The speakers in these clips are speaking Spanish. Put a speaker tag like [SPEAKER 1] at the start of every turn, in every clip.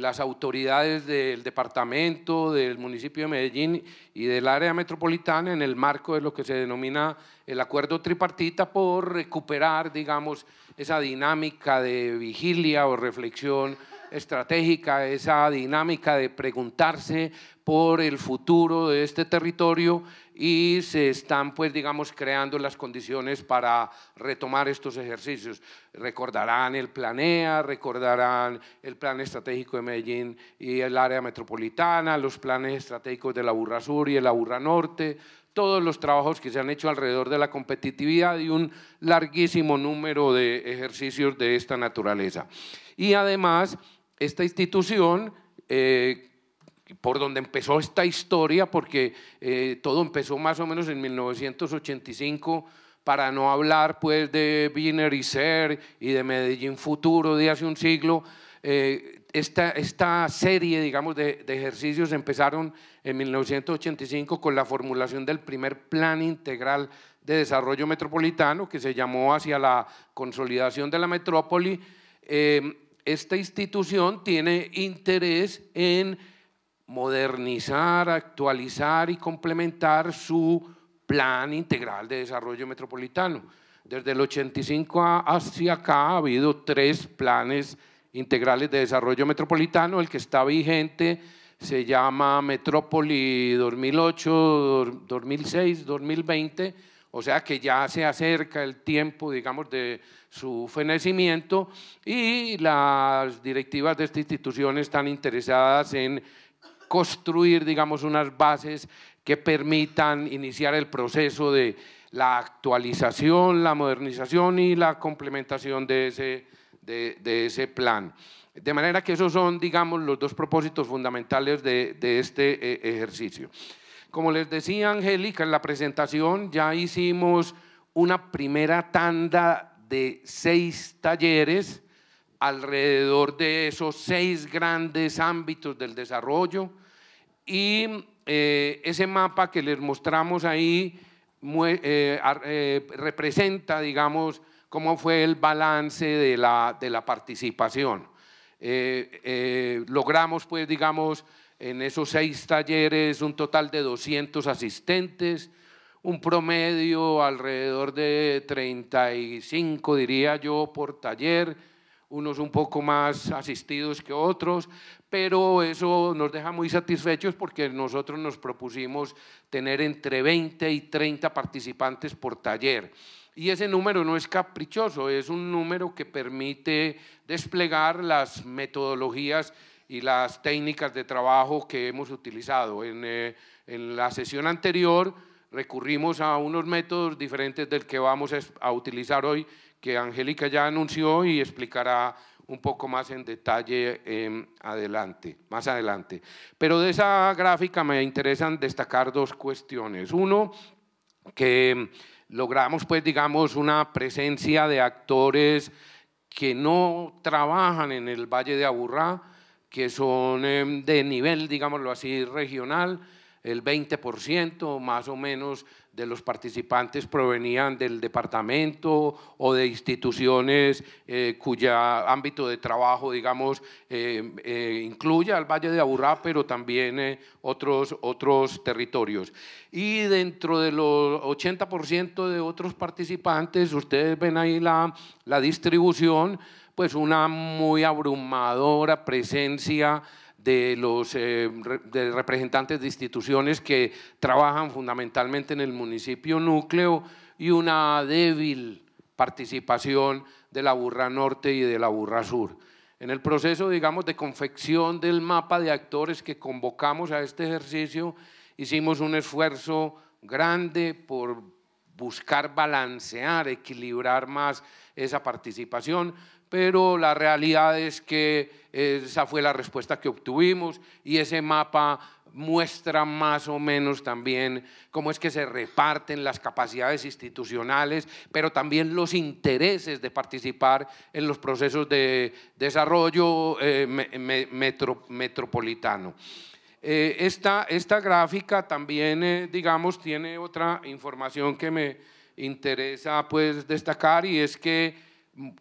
[SPEAKER 1] las autoridades del departamento, del municipio de Medellín y del área metropolitana en el marco de lo que se denomina el acuerdo tripartita por recuperar, digamos, esa dinámica de vigilia o reflexión estratégica, esa dinámica de preguntarse por el futuro de este territorio y se están, pues, digamos, creando las condiciones para retomar estos ejercicios. Recordarán el Planea, recordarán el Plan Estratégico de Medellín y el área metropolitana, los planes estratégicos de la Burra Sur y la Burra Norte, todos los trabajos que se han hecho alrededor de la competitividad y un larguísimo número de ejercicios de esta naturaleza. Y además esta institución eh, por donde empezó esta historia, porque eh, todo empezó más o menos en 1985, para no hablar pues de Biner y Ser y de Medellín Futuro de hace un siglo. Eh, esta, esta, serie, digamos, de, ejercicios empezaron en 1985 con la formulación del primer plan integral de desarrollo metropolitano que se llamó hacia la consolidación de la metrópoli esta institución tiene interés en modernizar, actualizar y complementar su plan integral de desarrollo metropolitano. Desde el 85 hacia acá ha habido tres planes integrales de desarrollo metropolitano. El que está vigente se llama Metrópoli 2008, 2006, 2020 o sea que ya se acerca el tiempo, digamos, de su fenecimiento y las directivas de esta institución están interesadas en construir, digamos, unas bases que permitan iniciar el proceso de la actualización, la modernización y la complementación de ese, de, ese plan. De manera que esos son, digamos, los dos propósitos fundamentales de este eh, ejercicio. Como les decía Angélica en la presentación, ya hicimos una primera tanda de seis talleres alrededor de esos seis grandes ámbitos del desarrollo y eh, ese mapa que les mostramos ahí eh, eh, representa, digamos, cómo fue el balance de la participación. logramos, pues, digamos, en esos seis talleres un total de 200 asistentes, un promedio alrededor de 35, diría yo, por taller, unos un poco más asistidos que otros, pero eso nos deja muy satisfechos porque nosotros nos propusimos tener entre 20 y 30 participantes por taller. Y ese número no es caprichoso, es un número que permite desplegar las metodologías y las técnicas de trabajo que hemos utilizado. Eh, en, la sesión anterior recurrimos a unos métodos diferentes del que vamos a utilizar hoy, que Angélica ya anunció y explicará un poco más en detalle em, adelante, más adelante. Pero de esa gráfica me interesan destacar dos cuestiones. Uno, que logramos, pues, digamos, una presencia de actores que no trabajan en el Valle de Aburrá, que son em, de nivel, digámoslo así, regional. El 20% más o menos de los participantes provenían del departamento o de instituciones eh, cuyo ámbito de trabajo, digamos, eh, eh incluya al Valle de Aburrá, pero también eh, otros, otros territorios. Y dentro de los 80% de otros participantes, ustedes ven ahí la, la distribución, pues una muy abrumadora presencia de los eh, representantes de instituciones que trabajan fundamentalmente en el municipio núcleo y una débil participación de la burra norte y de la burra sur. En el proceso, digamos, de confección del mapa de actores que convocamos a este ejercicio, hicimos un esfuerzo grande por buscar balancear, equilibrar más esa participación, pero la realidad es que esa fue la respuesta que obtuvimos y ese mapa muestra más o menos también cómo es que se reparten las capacidades institucionales, pero también los intereses de participar en los procesos de desarrollo eh, metropolitano. Eh, esta, esta, gráfica también, eh, digamos, tiene otra información que me interesa pues, destacar y es que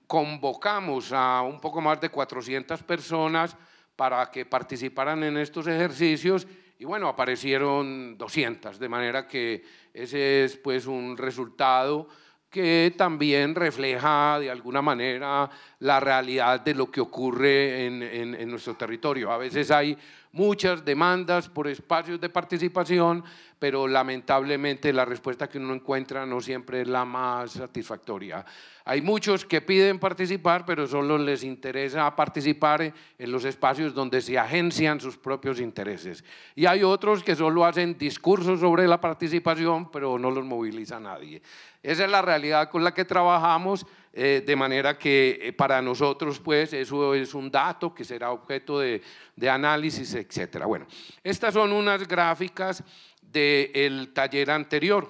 [SPEAKER 1] convocamos a un poco más de 400 personas para que participaran en estos ejercicios y bueno, aparecieron 200, de manera que ese es pues un resultado que también refleja de alguna manera la realidad de lo que ocurre en, en nuestro territorio. A veces hay muchas demandas por espacios de participación pero lamentablemente la respuesta que uno encuentra no siempre es la más satisfactoria. Hay muchos que piden participar, pero solo les interesa participar en los espacios donde se agencian sus propios intereses. Y hay otros que solo hacen discursos sobre la participación, pero no los moviliza nadie. Esa es la realidad con la que trabajamos, eh, de manera que eh, para nosotros, pues, eso es un dato que será objeto de, de análisis, etcétera. Bueno, estas son unas gráficas del taller anterior.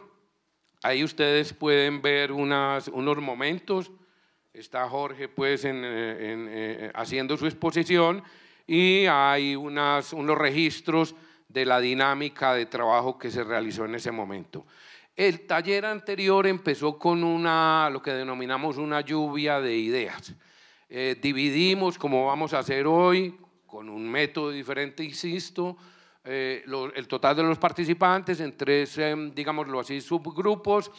[SPEAKER 1] Ahí ustedes pueden ver unos momentos. Está Jorge pues eh, haciendo su exposición y hay unos registros de la dinámica de trabajo que se realizó en ese momento. El taller anterior empezó con una, lo que denominamos una lluvia de ideas. Eh, dividimos, como vamos a hacer hoy, con un método diferente, insisto, eh, el total de los participantes en tres, eh, digámoslo así, subgrupos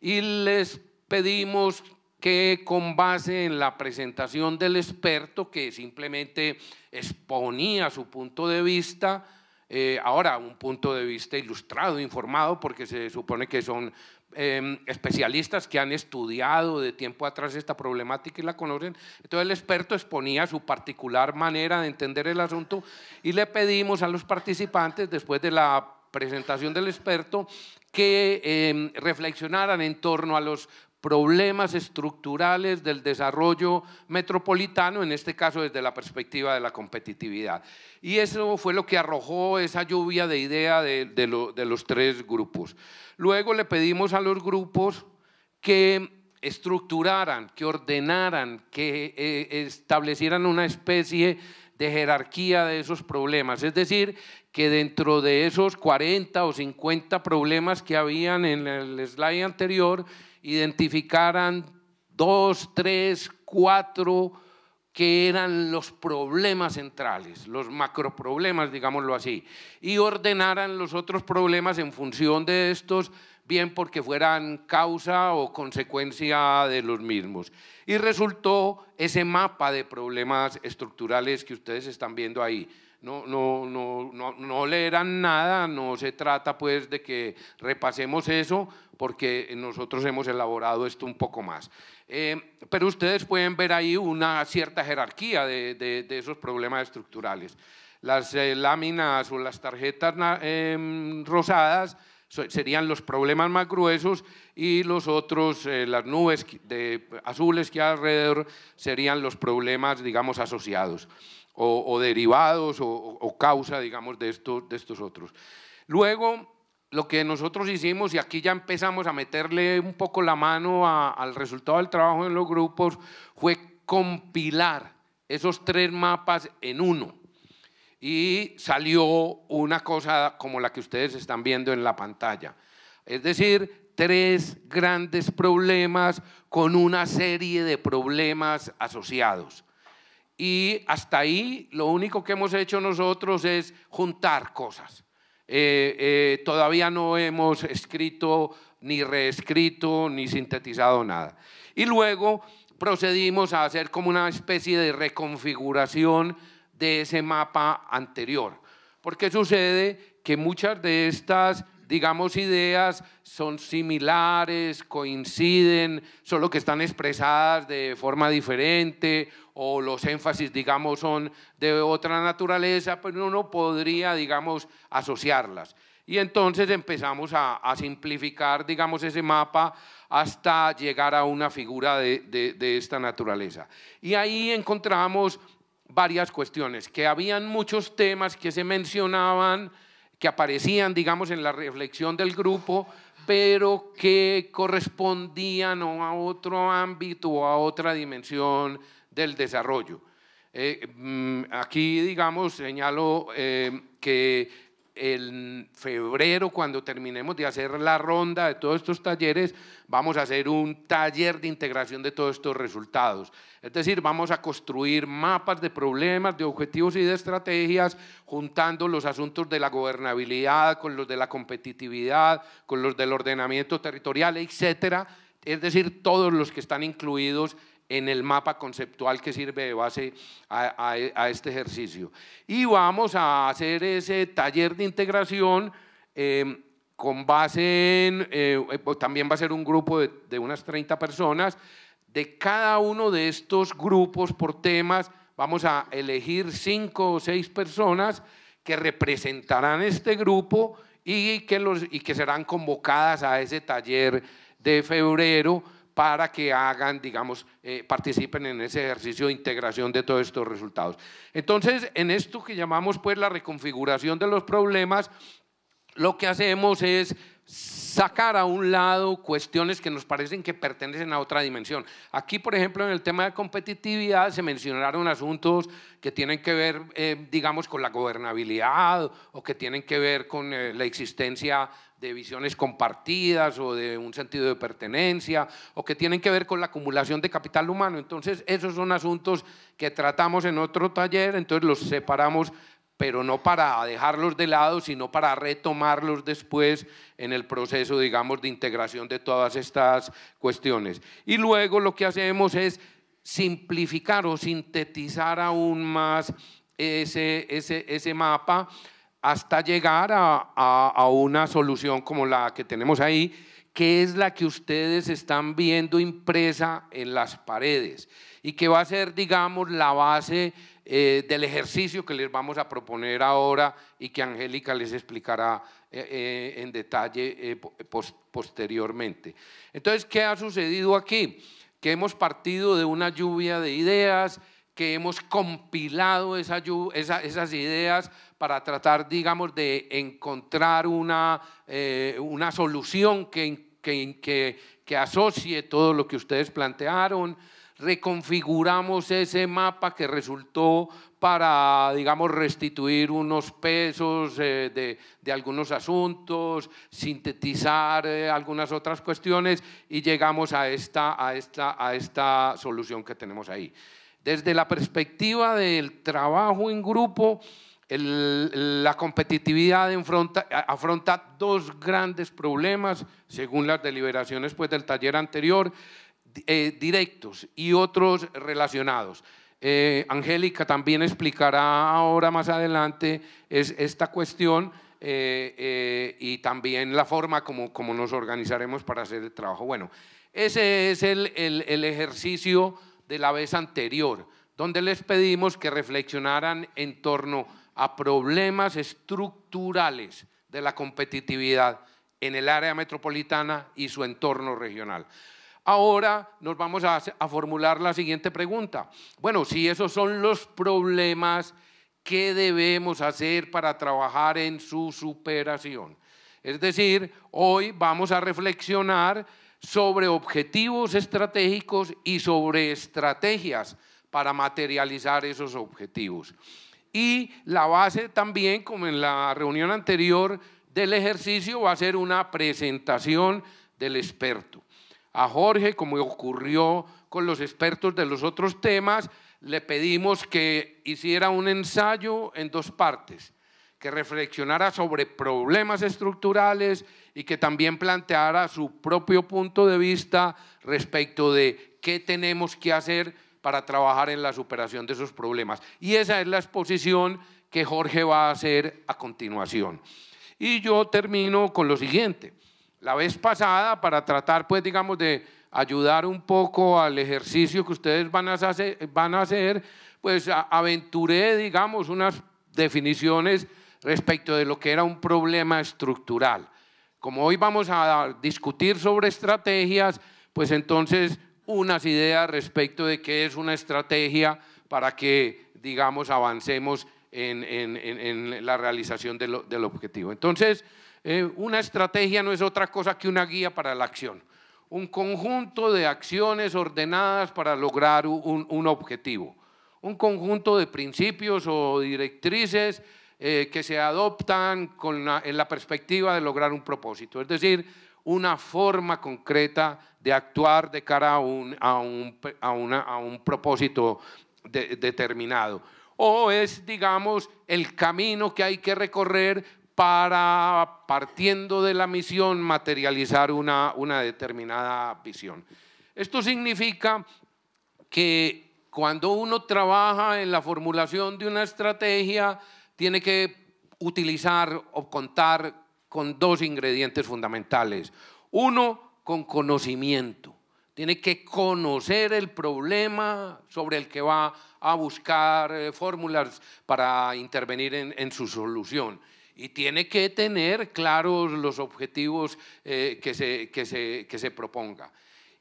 [SPEAKER 1] y les pedimos que con base en la presentación del experto que simplemente exponía su punto de vista, eh, ahora un punto de vista ilustrado, informado, porque se supone que son Em, especialistas que han estudiado de tiempo atrás esta problemática y la conocen. Entonces el experto exponía su particular manera de entender el asunto y le pedimos a los participantes, después de la presentación del experto, que em, reflexionaran en torno a los problemas estructurales del desarrollo metropolitano, en este caso desde la perspectiva de la competitividad. Y eso fue lo que arrojó esa lluvia de idea de, los tres grupos. Luego le pedimos a los grupos que estructuraran, que ordenaran, que eh, establecieran una especie de jerarquía de esos problemas. Es decir, que dentro de esos 40 o 50 problemas que habían en el slide anterior, identificaran dos, tres, cuatro que eran los problemas centrales, los macroproblemas, digámoslo así, y ordenaran los otros problemas en función de estos, bien porque fueran causa o consecuencia de los mismos. Y resultó ese mapa de problemas estructurales que ustedes están viendo ahí no, no, no, nada, no se trata pues de que repasemos eso, porque nosotros hemos elaborado esto un poco más. Eh, pero ustedes pueden ver ahí una cierta jerarquía de, esos problemas estructurales. Las eh, láminas o las tarjetas em, rosadas serían los problemas más gruesos y los otros, eh, las nubes azules que hay alrededor, serían los problemas, digamos, asociados o, derivados o, causa, digamos, de, estos, de estos otros. Luego, lo que nosotros hicimos, y aquí ya empezamos a meterle un poco la mano al resultado del trabajo en los grupos, fue compilar esos tres mapas en uno. Y salió una cosa como la que ustedes están viendo en la pantalla. Es decir, tres grandes problemas con una serie de problemas asociados y hasta ahí lo único que hemos hecho nosotros es juntar cosas. Eh, eh, todavía no hemos escrito, ni reescrito, ni sintetizado nada. Y luego procedimos a hacer como una especie de reconfiguración de ese mapa anterior. Porque sucede que muchas de estas digamos, ideas son similares, coinciden, solo que están expresadas de forma diferente o los énfasis, digamos, son de otra naturaleza, pero pues uno podría, digamos, asociarlas. Y entonces empezamos a, simplificar, digamos, ese mapa hasta llegar a una figura de, de esta naturaleza. Y ahí encontramos varias cuestiones, que habían muchos temas que se mencionaban, que aparecían, digamos, en la reflexión del grupo, pero que correspondían a otro ámbito o a otra dimensión del desarrollo. Eh, mm, aquí, digamos, señalo eh, que en febrero, cuando terminemos de hacer la ronda de todos estos talleres, vamos a hacer un taller de integración de todos estos resultados. Es decir, vamos a construir mapas de problemas, de objetivos y de estrategias, juntando los asuntos de la gobernabilidad con los de la competitividad, con los del ordenamiento territorial, etcétera. Es decir, todos los que están incluidos en el mapa conceptual que sirve de base a, este ejercicio. Y vamos a hacer ese taller de integración em, con base en, eh, también va a ser un grupo de, unas 30 personas, de cada uno de estos grupos por temas vamos a elegir cinco o seis personas que representarán este grupo y que, los, y que serán convocadas a ese taller de febrero para que hagan, digamos, eh, participen en ese ejercicio de integración de todos estos resultados. Entonces, en esto que llamamos pues la reconfiguración de los problemas, lo que hacemos es sacar a un lado cuestiones que nos parecen que pertenecen a otra dimensión. Aquí, por ejemplo, en el tema de competitividad se mencionaron asuntos que tienen que ver, eh, digamos, con la gobernabilidad o que tienen que ver con eh, la existencia de visiones compartidas o de un sentido de pertenencia o que tienen que ver con la acumulación de capital humano. Entonces, esos son asuntos que tratamos en otro taller, entonces los separamos pero no para dejarlos de lado, sino para retomarlos después en el proceso, digamos, de integración de todas estas cuestiones. Y luego lo que hacemos es simplificar o sintetizar aún más ese, ese, ese mapa hasta llegar a, una solución como la que tenemos ahí, que es la que ustedes están viendo impresa en las paredes y que va a ser, digamos, la base eh, del ejercicio que les vamos a proponer ahora y que Angélica les explicará eh, eh, en detalle posteriormente. Entonces, ¿qué ha sucedido aquí? Que hemos partido de una lluvia de ideas, que hemos compilado esas ideas para tratar, digamos, de encontrar una, eh, una solución que, que, que, asocie todo lo que ustedes plantearon reconfiguramos ese mapa que resultó para, digamos, restituir unos pesos eh, de, algunos asuntos, sintetizar eh, algunas otras cuestiones y llegamos a esta, a, esta, a esta solución que tenemos ahí. Desde la perspectiva del trabajo en grupo, la competitividad afronta dos grandes problemas, según las deliberaciones pues, del taller anterior, eh, directos y otros relacionados. Eh, Angélica también explicará ahora más adelante es, esta cuestión eh, y también la forma como, como, nos organizaremos para hacer el trabajo. Bueno, ese es el, el ejercicio de la vez anterior, donde les pedimos que reflexionaran en torno a a problemas estructurales de la competitividad en el área metropolitana y su entorno regional. Ahora nos vamos a, formular la siguiente pregunta. Bueno, si esos son los problemas, ¿qué debemos hacer para trabajar en su superación? Es decir, hoy vamos a reflexionar sobre objetivos estratégicos y sobre estrategias para materializar esos objetivos y la base también, como en la reunión anterior del ejercicio, va a ser una presentación del experto. A Jorge, como ocurrió con los expertos de los otros temas, le pedimos que hiciera un ensayo en dos partes, que reflexionara sobre problemas estructurales y que también planteara su propio punto de vista respecto de qué tenemos que hacer para trabajar en la superación de esos problemas. Y esa es la exposición que Jorge va a hacer a continuación. Y yo termino con lo siguiente. La vez pasada, para tratar, pues, digamos, de ayudar un poco al ejercicio que ustedes van a hacer, van a hacer pues aventuré, digamos, unas definiciones respecto de lo que era un problema estructural. Como hoy vamos a discutir sobre estrategias, pues entonces unas ideas respecto de qué es una estrategia para que, digamos, avancemos en, la realización del objetivo. Entonces, eh, una estrategia no es otra cosa que una guía para la acción, un conjunto de acciones ordenadas para lograr un, objetivo, un conjunto de principios o directrices eh, que se adoptan con en la perspectiva de lograr un propósito. Es decir, una forma concreta de actuar de cara a un, a un propósito determinado. O es, digamos, el camino que hay que recorrer para, partiendo de la misión, materializar una, una determinada visión. Esto significa que cuando uno trabaja en la formulación de una estrategia, tiene que utilizar o contar con dos ingredientes fundamentales. Uno, con conocimiento. Tiene que conocer el problema sobre el que va a buscar eh, fórmulas para intervenir en, su solución y tiene que tener claros los objetivos eh, que, se, que, se, que, proponga.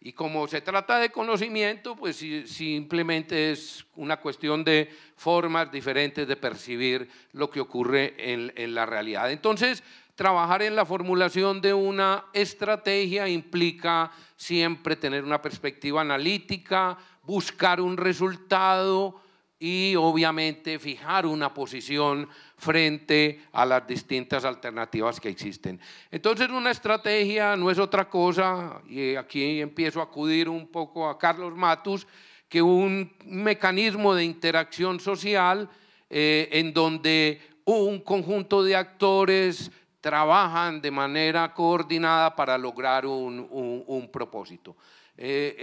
[SPEAKER 1] Y como se trata de conocimiento, pues simplemente es una cuestión de formas diferentes de percibir lo que ocurre en, en la realidad. Entonces, trabajar en la formulación de una estrategia implica siempre tener una perspectiva analítica, buscar un resultado y obviamente fijar una posición frente a las distintas alternativas que existen. Entonces una estrategia no es otra cosa, y aquí empiezo a acudir un poco a Carlos Matus, que un mecanismo de interacción social eh, en donde un conjunto de actores trabajan de manera coordinada para lograr un, propósito. Eh,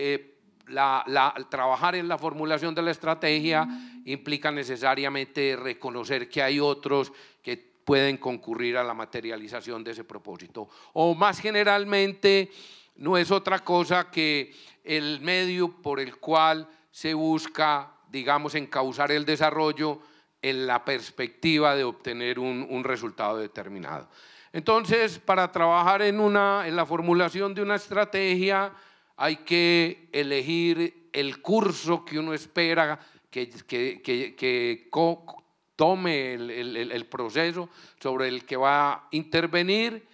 [SPEAKER 1] eh, trabajar en la formulación de la estrategia mm. implica necesariamente reconocer que hay otros que pueden concurrir a la materialización de ese propósito. O más generalmente, no es otra cosa que el medio por el cual se busca, digamos, encauzar el desarrollo en la perspectiva de obtener un, resultado determinado. Entonces, para trabajar en, la formulación de una estrategia, hay que elegir el curso que uno espera que, tome el, proceso sobre el que va a intervenir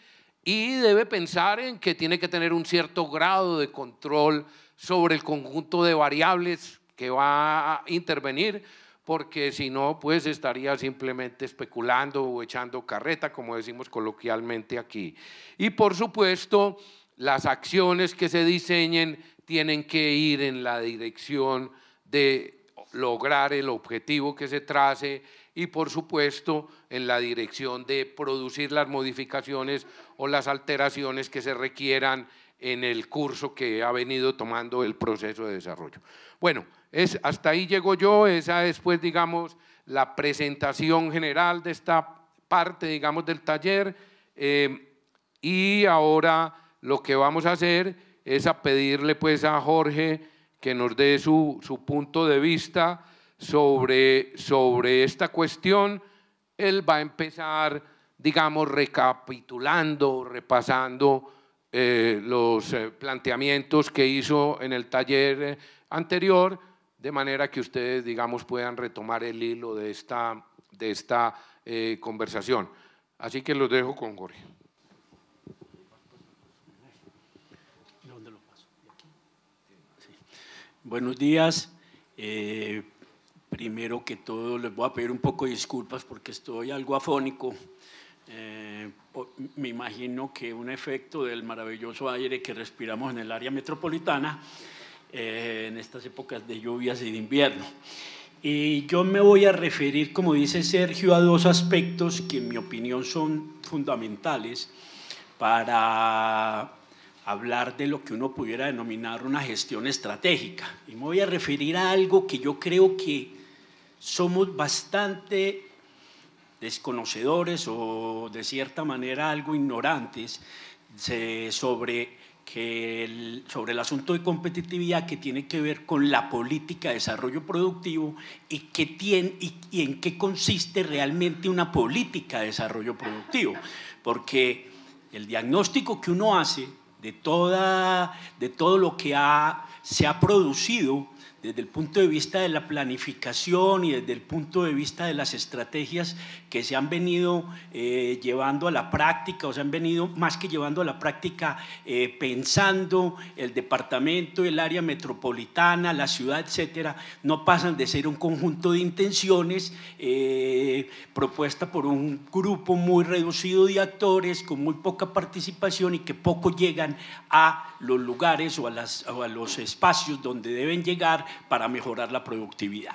[SPEAKER 1] y debe pensar en que tiene que tener un cierto grado de control sobre el conjunto de variables que va a intervenir, porque si no, pues estaría simplemente especulando o echando carreta, como decimos coloquialmente aquí. Y por supuesto, las acciones que se diseñen tienen que ir en la dirección de lograr el objetivo que se trace y por supuesto en la dirección de producir las modificaciones o las alteraciones que se requieran en el curso que ha venido tomando el proceso de desarrollo. Bueno, es, hasta ahí llego yo, esa es pues digamos la presentación general de esta parte digamos del taller eh, y ahora lo que vamos a hacer es a pedirle pues a Jorge que nos dé su, su punto de vista sobre, sobre esta cuestión. Él va a empezar digamos recapitulando, repasando eh, los eh, planteamientos que hizo en el taller eh, anterior, de manera que ustedes, digamos, puedan retomar el hilo de esta, de esta conversación. Así que los dejo con Jorge.
[SPEAKER 2] Buenos días. primero que todo, les voy a pedir un poco de disculpas porque estoy algo afónico. Eh, me imagino que un efecto del maravilloso aire que respiramos en el área metropolitana eh, en estas épocas de lluvias y de invierno. Y yo me voy a referir, como dice Sergio, a dos aspectos que en mi opinión son fundamentales para hablar de lo que uno pudiera denominar una gestión estratégica. Y me voy a referir a algo que yo creo que somos bastante desconocedores o de cierta manera algo ignorantes sobre, el, asunto de competitividad que tiene que ver con la política de desarrollo productivo y, en qué consiste realmente una política de desarrollo productivo. Porque el diagnóstico que uno hace de, toda, de todo lo que se ha producido desde el punto de vista de la planificación y desde el punto de vista de las estrategias que se han venido eh, llevando a la práctica, o se han venido más que llevando a la práctica, eh, pensando el departamento, el área metropolitana, la ciudad, etcétera, no pasan de ser un conjunto de intenciones eh, propuesta por un grupo muy reducido de actores, con muy poca participación y que poco llegan a los lugares o o a los espacios donde deben llegar para mejorar la productividad.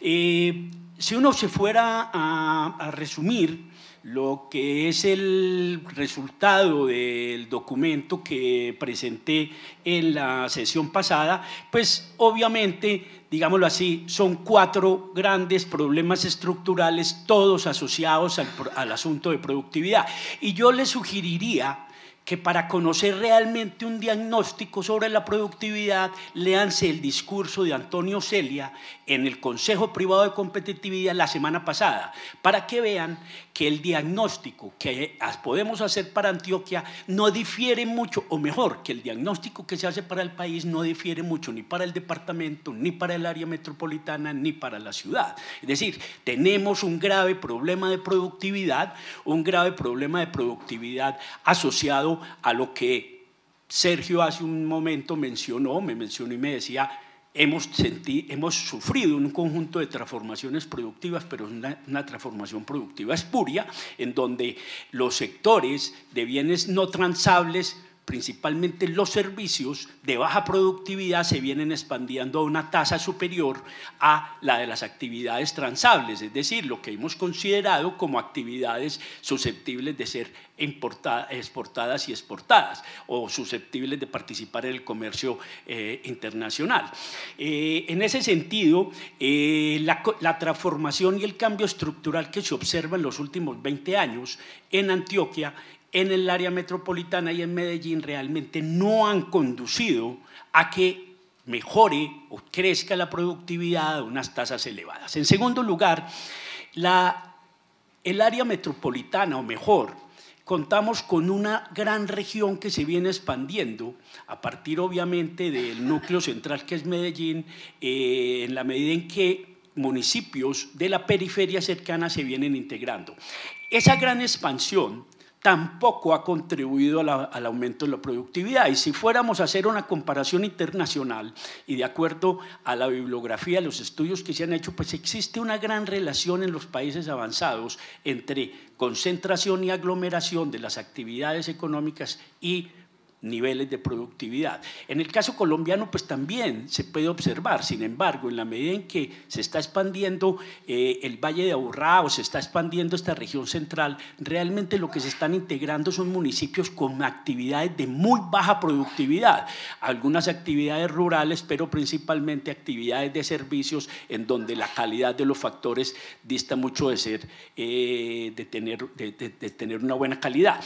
[SPEAKER 2] Eh, si uno se fuera a, resumir lo que es el resultado del documento que presenté en la sesión pasada, pues obviamente, digámoslo así, son cuatro grandes problemas estructurales, todos asociados al, al asunto de productividad. Y yo le sugeriría que para conocer realmente un diagnóstico sobre la productividad, léanse el discurso de Antonio Celia en el Consejo Privado de Competitividad la semana pasada, para que vean que el diagnóstico que podemos hacer para Antioquia no difiere mucho, o mejor, que el diagnóstico que se hace para el país no difiere mucho ni para el departamento, ni para el área metropolitana, ni para la ciudad. Es decir, tenemos un grave problema de productividad, un grave problema de productividad asociado a lo que Sergio hace un momento mencionó, me mencionó y me decía, hemos, sufrido un conjunto de transformaciones productivas, pero es una, una, transformación productiva espuria, en donde los sectores de bienes no transables principalmente los servicios de baja productividad se vienen expandiendo a una tasa superior a la de las actividades transables, es decir, lo que hemos considerado como actividades susceptibles de ser exportadas y exportadas o susceptibles de participar en el comercio eh, internacional. Eh, en ese sentido, eh, la, la transformación y el cambio estructural que se observa en los últimos 20 años en Antioquia en el área metropolitana y en Medellín realmente no han conducido a que mejore o crezca la productividad a unas tasas elevadas. En segundo lugar, la, el área metropolitana, o mejor, contamos con una gran región que se viene expandiendo a partir obviamente del núcleo central que es Medellín, eh, en la medida en que municipios de la periferia cercana se vienen integrando. Esa gran expansión tampoco ha contribuido al aumento de la productividad. Y si fuéramos a hacer una comparación internacional y de acuerdo a la bibliografía, los estudios que se han hecho, pues existe una gran relación en los países avanzados entre concentración y aglomeración de las actividades económicas y niveles de productividad. En el caso colombiano, pues también se puede observar, sin embargo, en la medida en que se está expandiendo eh, el Valle de Aburrá o se está expandiendo esta región central, realmente lo que se están integrando son municipios con actividades de muy baja productividad, algunas actividades rurales, pero principalmente actividades de servicios en donde la calidad de los factores dista mucho de ser, eh, de, tener, de tener una buena calidad.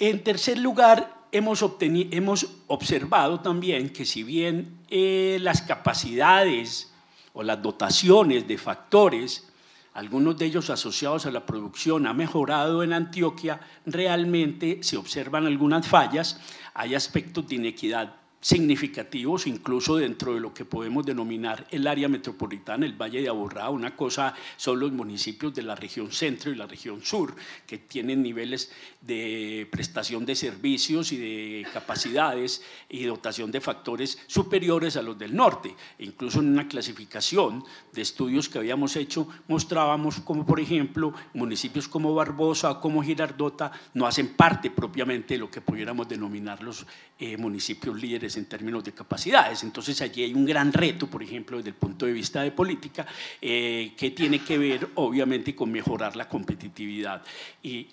[SPEAKER 2] En tercer lugar, hemos, hemos observado también que si bien eh, las capacidades o las dotaciones de factores, algunos de ellos asociados a la producción, ha mejorado en Antioquia, realmente se observan algunas fallas, hay aspectos de inequidad significativos, incluso dentro de lo que podemos denominar el área metropolitana, el Valle de Aburrá. Una cosa son los municipios de la región centro y la región sur, que tienen niveles de prestación de servicios y de capacidades y dotación de factores superiores a los del norte. E incluso en una clasificación de estudios que habíamos hecho, mostrábamos como, por ejemplo, municipios como Barbosa, como Girardota, no hacen parte propiamente de lo que pudiéramos denominar los eh, municipios líderes pues, en términos de capacidades. Entonces allí hay un gran reto, por ejemplo, desde el punto de vista de política, eh, que tiene que ver obviamente con mejorar la competitividad y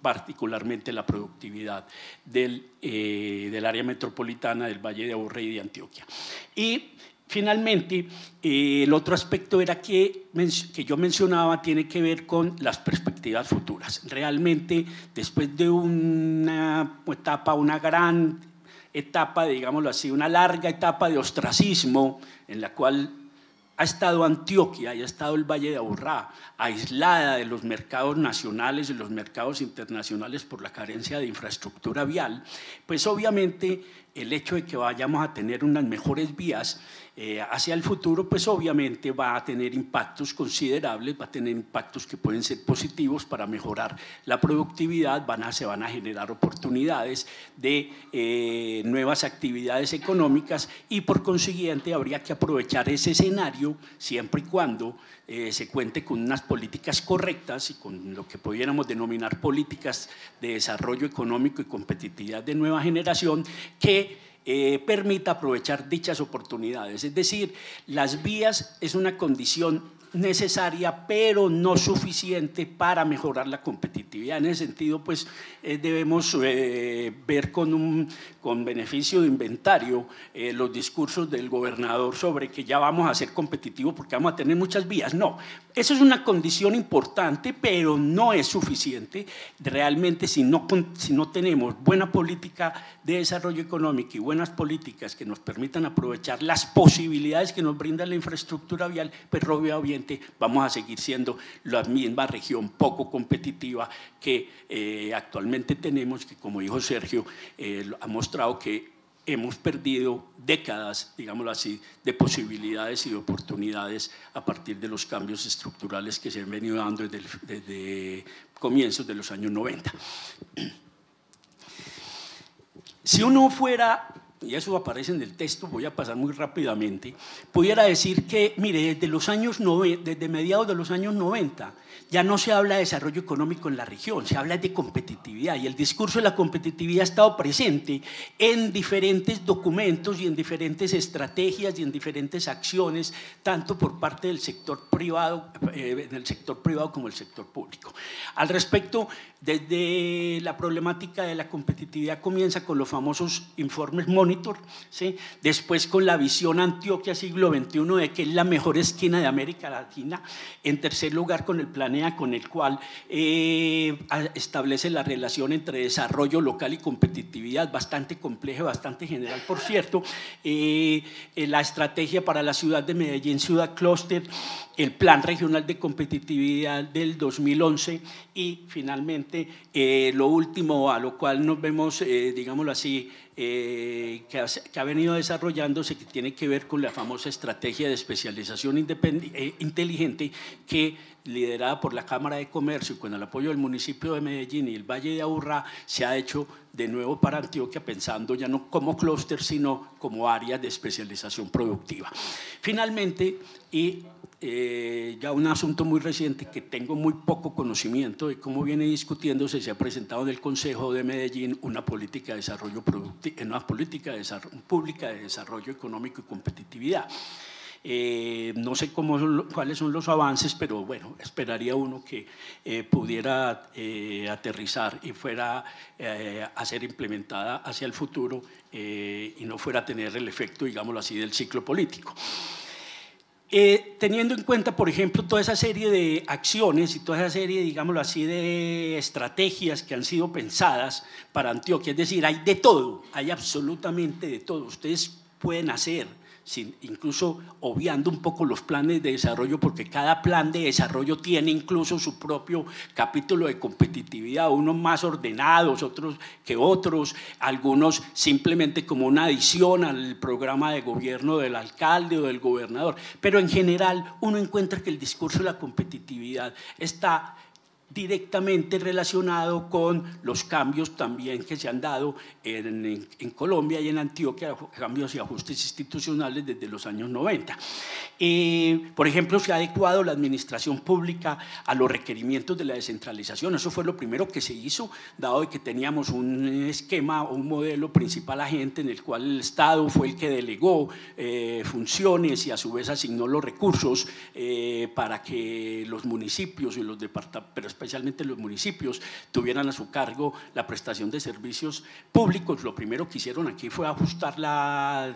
[SPEAKER 2] particularmente la productividad del, eh, del, área metropolitana del Valle de Aburrá y de Antioquia. Y finalmente, eh, el otro aspecto era que, que yo mencionaba tiene que ver con las perspectivas futuras. Realmente, después de una etapa, una gran etapa, digámoslo así, una larga etapa de ostracismo en la cual ha estado Antioquia y ha estado el Valle de Aburrá, aislada de los mercados nacionales y los mercados internacionales por la carencia de infraestructura vial, pues obviamente el hecho de que vayamos a tener unas mejores vías eh, hacia el futuro, pues obviamente va a tener impactos considerables, va a tener impactos que pueden ser positivos para mejorar la productividad, van a, se van a generar oportunidades de eh, nuevas actividades económicas y por consiguiente habría que aprovechar ese escenario siempre y cuando eh, se cuente con unas políticas correctas y con lo que pudiéramos denominar políticas de desarrollo económico y competitividad de nueva generación que eh, permita aprovechar dichas oportunidades. Es decir, las vías es una condición necesaria, pero no suficiente para mejorar la competitividad. En ese sentido, pues eh, debemos eh, ver con, un, con beneficio de inventario eh, los discursos del gobernador sobre que ya vamos a ser competitivos porque vamos a tener muchas vías. No, eso es una condición importante, pero no es suficiente. Realmente, si no, si no tenemos buena política de desarrollo económico y buenas políticas que nos permitan aprovechar las posibilidades que nos brinda la infraestructura vial, pues obviamente vamos a seguir siendo la misma región poco competitiva que eh, actualmente tenemos, que como dijo Sergio, eh, ha mostrado que hemos perdido décadas, digámoslo así, de posibilidades y de oportunidades a partir de los cambios estructurales que se han venido dando desde, desde comienzos de los años 90. Si uno fuera y eso aparece en el texto, voy a pasar muy rápidamente, pudiera decir que, mire, desde los años, desde mediados de los años 90, ya no se habla de desarrollo económico en la región, se habla de competitividad y el discurso de la competitividad ha estado presente en diferentes documentos y en diferentes estrategias y en diferentes acciones, tanto por parte del sector privado, eh, del sector privado como el sector público. Al respecto, desde la problemática de la competitividad comienza con los famosos informes monitor, ¿sí? después con la visión Antioquia siglo XXI de que es la mejor esquina de América Latina, en tercer lugar con el plan con el cual eh, establece la relación entre desarrollo local y competitividad, bastante compleja, bastante general, por cierto, eh, eh, la estrategia para la ciudad de Medellín, ciudad clúster, el plan regional de competitividad del 2011 y finalmente lo último a lo cual nos vemos, digámoslo así, que, ha, venido desarrollándose, que tiene que ver con la famosa estrategia de especialización inteligente que liderada por la Cámara de Comercio con el apoyo del municipio de Medellín y el Valle de Aburrá, se ha hecho de nuevo para Antioquia pensando ya no como clúster, sino como área de especialización productiva. Finalmente, y eh, ya un asunto muy reciente que tengo muy poco conocimiento de cómo viene discutiéndose, se ha presentado en el Consejo de Medellín una política de desarrollo, una política de pública de desarrollo económico y competitividad. Eh, no sé cuáles son los avances, pero bueno, esperaría uno que eh, pudiera eh, aterrizar y fuera a ser implementada hacia el futuro y no fuera a tener el efecto, digámoslo así, del ciclo político. teniendo en cuenta, por ejemplo, toda esa serie de acciones y toda esa serie, digámoslo así, de estrategias que han sido pensadas para Antioquia. Es decir, hay de todo, hay absolutamente de todo. Ustedes pueden hacer incluso obviando un poco los planes de desarrollo, porque cada plan de desarrollo tiene incluso su propio capítulo de competitividad, unos más ordenados, otros que otros, algunos simplemente como una adición al programa de gobierno del alcalde o del gobernador. Pero en general uno encuentra que el discurso de la competitividad está directamente relacionado con los cambios también que se han dado en, Colombia y en Antioquia, cambios y ajustes institucionales desde los años 90. Eh, por ejemplo, se ha adecuado la administración pública a los requerimientos de la descentralización. Eso fue lo primero que se hizo, dado que teníamos un esquema o un modelo principal agente en el cual el Estado fue el que delegó eh, funciones y a su vez asignó los recursos eh, para que los municipios y los departamentos especialmente los municipios, tuvieran a su cargo la prestación de servicios públicos. Lo primero que hicieron aquí fue ajustar la,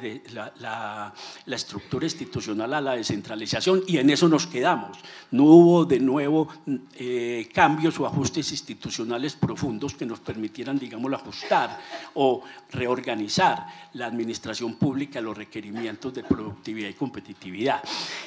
[SPEAKER 2] la, estructura institucional a la descentralización y en eso nos quedamos. No hubo de nuevo eh, cambios o ajustes institucionales profundos que nos permitieran, digamos, ajustar o reorganizar la administración pública, los requerimientos de productividad y competitividad.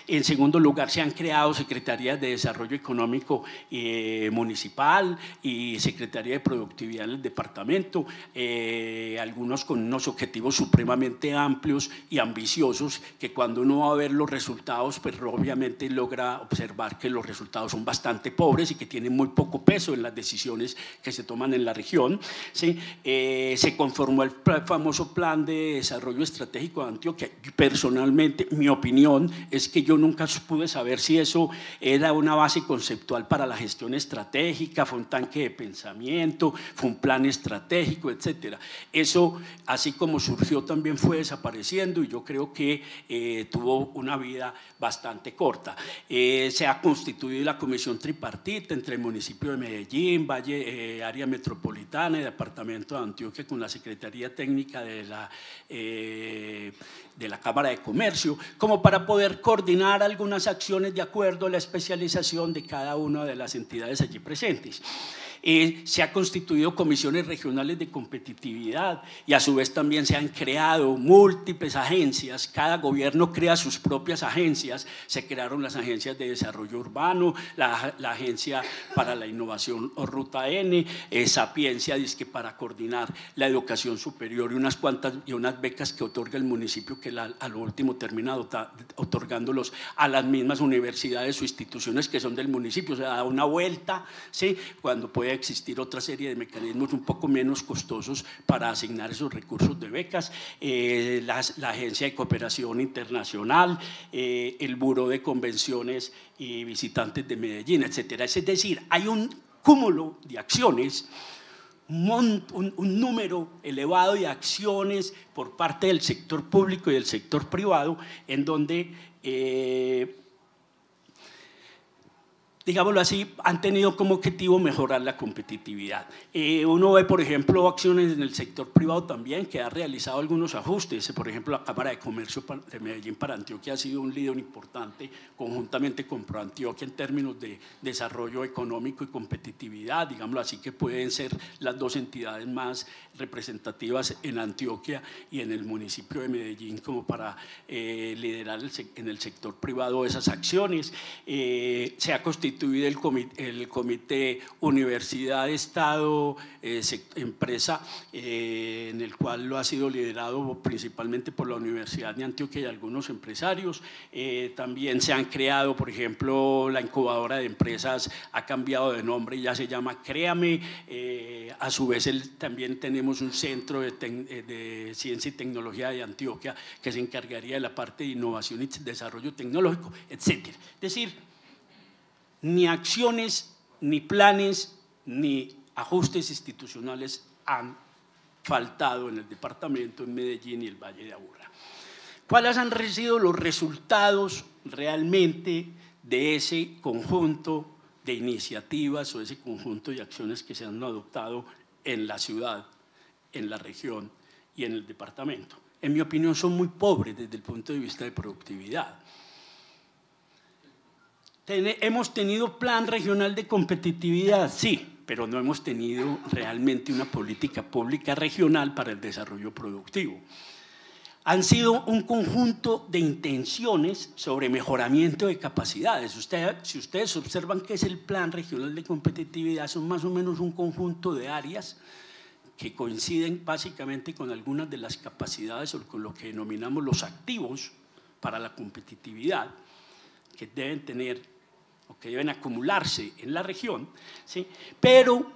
[SPEAKER 2] En segundo lugar, se han creado secretarías de desarrollo económico eh, municipal y Secretaría de Productividad del departamento, eh, algunos con unos objetivos supremamente amplios y ambiciosos que cuando uno va a ver los resultados, pues obviamente logra observar que los resultados son bastante pobres y que tienen muy poco peso en las decisiones que se toman en la región. ¿sí? Eh, se conformó el famoso Plan de Desarrollo Estratégico de Antioquia. Personalmente, mi opinión es que yo nunca pude saber si eso era una base conceptual para la gestión estratégica estratégica, fue un tanque de pensamiento, fue un plan estratégico, etc. Eso, así como surgió, también fue desapareciendo y yo creo que eh, tuvo una vida bastante corta. Eh, se ha constituido la comisión tripartita entre el municipio de Medellín, Valle, eh, área metropolitana y departamento de Antioquia con la Secretaría Técnica de la de la Cámara de Comercio, como para poder coordinar algunas acciones de acuerdo a la especialización de cada una de las entidades allí presentes se ha constituido comisiones regionales de competitividad y a su vez también se han creado múltiples agencias, cada gobierno crea sus propias agencias, se crearon las agencias de desarrollo urbano, la, agencia para la innovación o Ruta N, eh, Sapiencia, que para coordinar la educación superior y unas cuantas y unas becas que otorga el municipio que al a lo último termina otorgándolos a las mismas universidades o instituciones que son del municipio, se da una vuelta, ¿sí? cuando puede existir otra serie de mecanismos un poco menos costosos para asignar esos recursos de becas, eh, la, Agencia de Cooperación Internacional, eh, el Buró de Convenciones y Visitantes de Medellín, etcétera. Es decir, hay un cúmulo de acciones un, número elevado de acciones por parte del sector público y del sector privado en donde eh, digámoslo así, han tenido como objetivo mejorar la competitividad. Eh, uno ve, por ejemplo, acciones en el sector privado también que ha realizado algunos ajustes. Por ejemplo, la Cámara de Comercio de Medellín para Antioquia ha sido un líder importante conjuntamente con Proantioquia en términos de desarrollo económico y competitividad, digámoslo así, que pueden ser las dos entidades más representativas en Antioquia y en el municipio de Medellín como para eh, liderar en el sector privado esas acciones. Eh, se ha constituido el comité, Universidad, Estado, eh, Empresa, eh, en el cual lo ha sido liderado principalmente por la Universidad de Antioquia y algunos empresarios. Eh, también se han creado, por ejemplo, la incubadora de empresas ha cambiado de nombre y ya se llama Créame. a su vez, también tenemos un centro de, de ciencia y tecnología de Antioquia que se encargaría de la parte de innovación y desarrollo tecnológico, etc. Es decir, ni acciones, ni planes, ni ajustes institucionales han faltado en el departamento, en Medellín y el Valle de Aburrá. ¿Cuáles han sido los resultados realmente de ese conjunto de iniciativas o ese conjunto de acciones que se han adoptado en la ciudad, en la región y en el departamento? En mi opinión son muy pobres desde el punto de vista de productividad hemos tenido plan regional de competitividad, sí, pero no hemos tenido realmente una política pública regional para el desarrollo productivo. Han sido un conjunto de intenciones sobre mejoramiento de capacidades. si ustedes observan qué es el Plan Regional de Competitividad, son más o menos un conjunto de áreas que coinciden básicamente con algunas de las capacidades o con lo que denominamos los activos para la competitividad que deben tener que deben acumularse en la región, ¿sí? pero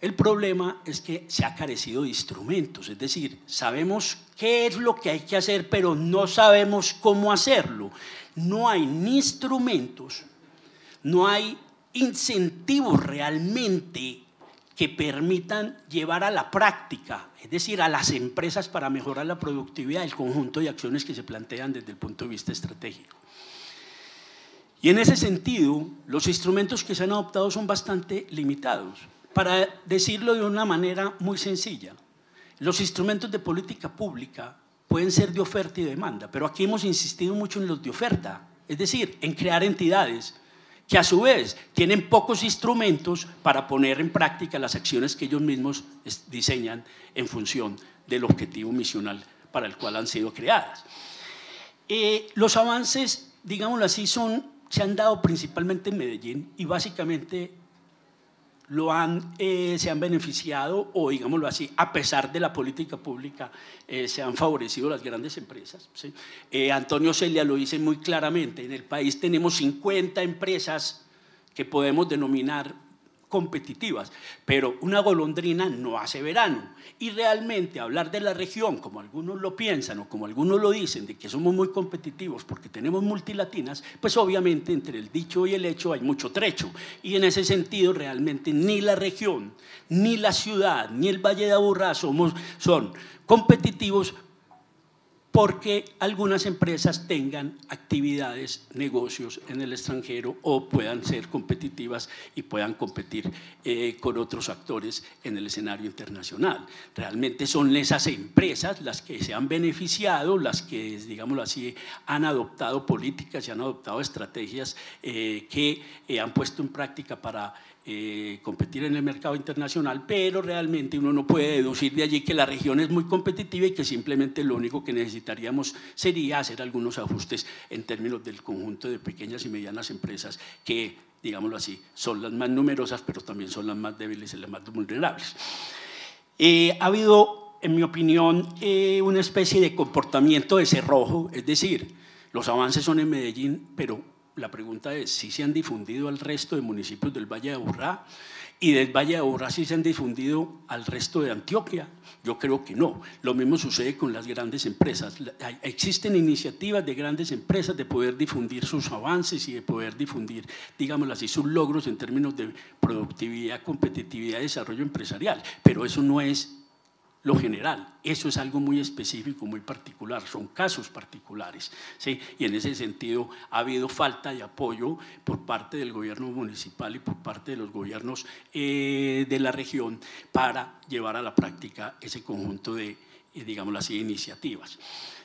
[SPEAKER 2] el problema es que se ha carecido de instrumentos, es decir, sabemos qué es lo que hay que hacer, pero no sabemos cómo hacerlo. No hay instrumentos, no hay incentivos realmente que permitan llevar a la práctica, es decir, a las empresas para mejorar la productividad del conjunto de acciones que se plantean desde el punto de vista estratégico. Y en ese sentido, los instrumentos que se han adoptado son bastante limitados. Para decirlo de una manera muy sencilla, los instrumentos de política pública pueden ser de oferta y demanda, pero aquí hemos insistido mucho en los de oferta, es decir, en crear entidades que a su vez tienen pocos instrumentos para poner en práctica las acciones que ellos mismos diseñan en función del objetivo misional para el cual han sido creadas. Eh, los avances, digámoslo así, son se han dado principalmente en Medellín y básicamente lo han, eh, se han beneficiado o digámoslo así, a pesar de la política pública, eh, se han favorecido las grandes empresas. Eh, Antonio Celia lo dice muy claramente, en el país tenemos 50 empresas que podemos denominar competitivas, pero una golondrina no hace verano. Y realmente hablar de la región, como algunos lo piensan o como algunos lo dicen, de que somos muy competitivos porque tenemos multilatinas, pues obviamente entre el dicho y el hecho hay mucho trecho. Y en ese sentido realmente ni la región, ni la ciudad, ni el Valle de Aburrá somos, son competitivos porque algunas empresas tengan actividades, negocios en el extranjero o puedan ser competitivas y puedan competir eh, con otros actores en el escenario internacional. Realmente son esas empresas las que se han beneficiado, las que, digámoslo así, han adoptado políticas y han adoptado estrategias eh, que eh, han puesto en práctica para eh, competir en el mercado internacional, pero realmente uno no puede deducir de allí que la región es muy competitiva y que simplemente lo único que necesitaríamos sería hacer algunos ajustes en términos del conjunto de pequeñas y medianas empresas que, digámoslo así, son las más numerosas, pero también son las más débiles y las más vulnerables. Eh, ha habido, en mi opinión, eh, una especie de comportamiento de cerrojo, es decir, los avances son en Medellín, pero la pregunta es si se han difundido al resto de municipios del Valle de Aburrá y del Valle de Aburrá si se han difundido al resto de Antioquia. Yo creo que no. Lo mismo sucede con las grandes empresas. Existen iniciativas de grandes empresas de poder difundir sus avances y de poder difundir, digámoslo así, sus logros en términos de productividad, competitividad, desarrollo empresarial, pero eso no es lo general. Eso es algo muy específico, muy particular, son casos particulares. ¿sí? Y en ese sentido ha habido falta de apoyo por parte del gobierno municipal y por parte de los gobiernos eh, de la región para llevar a la práctica ese conjunto de, eh, digamos así, iniciativas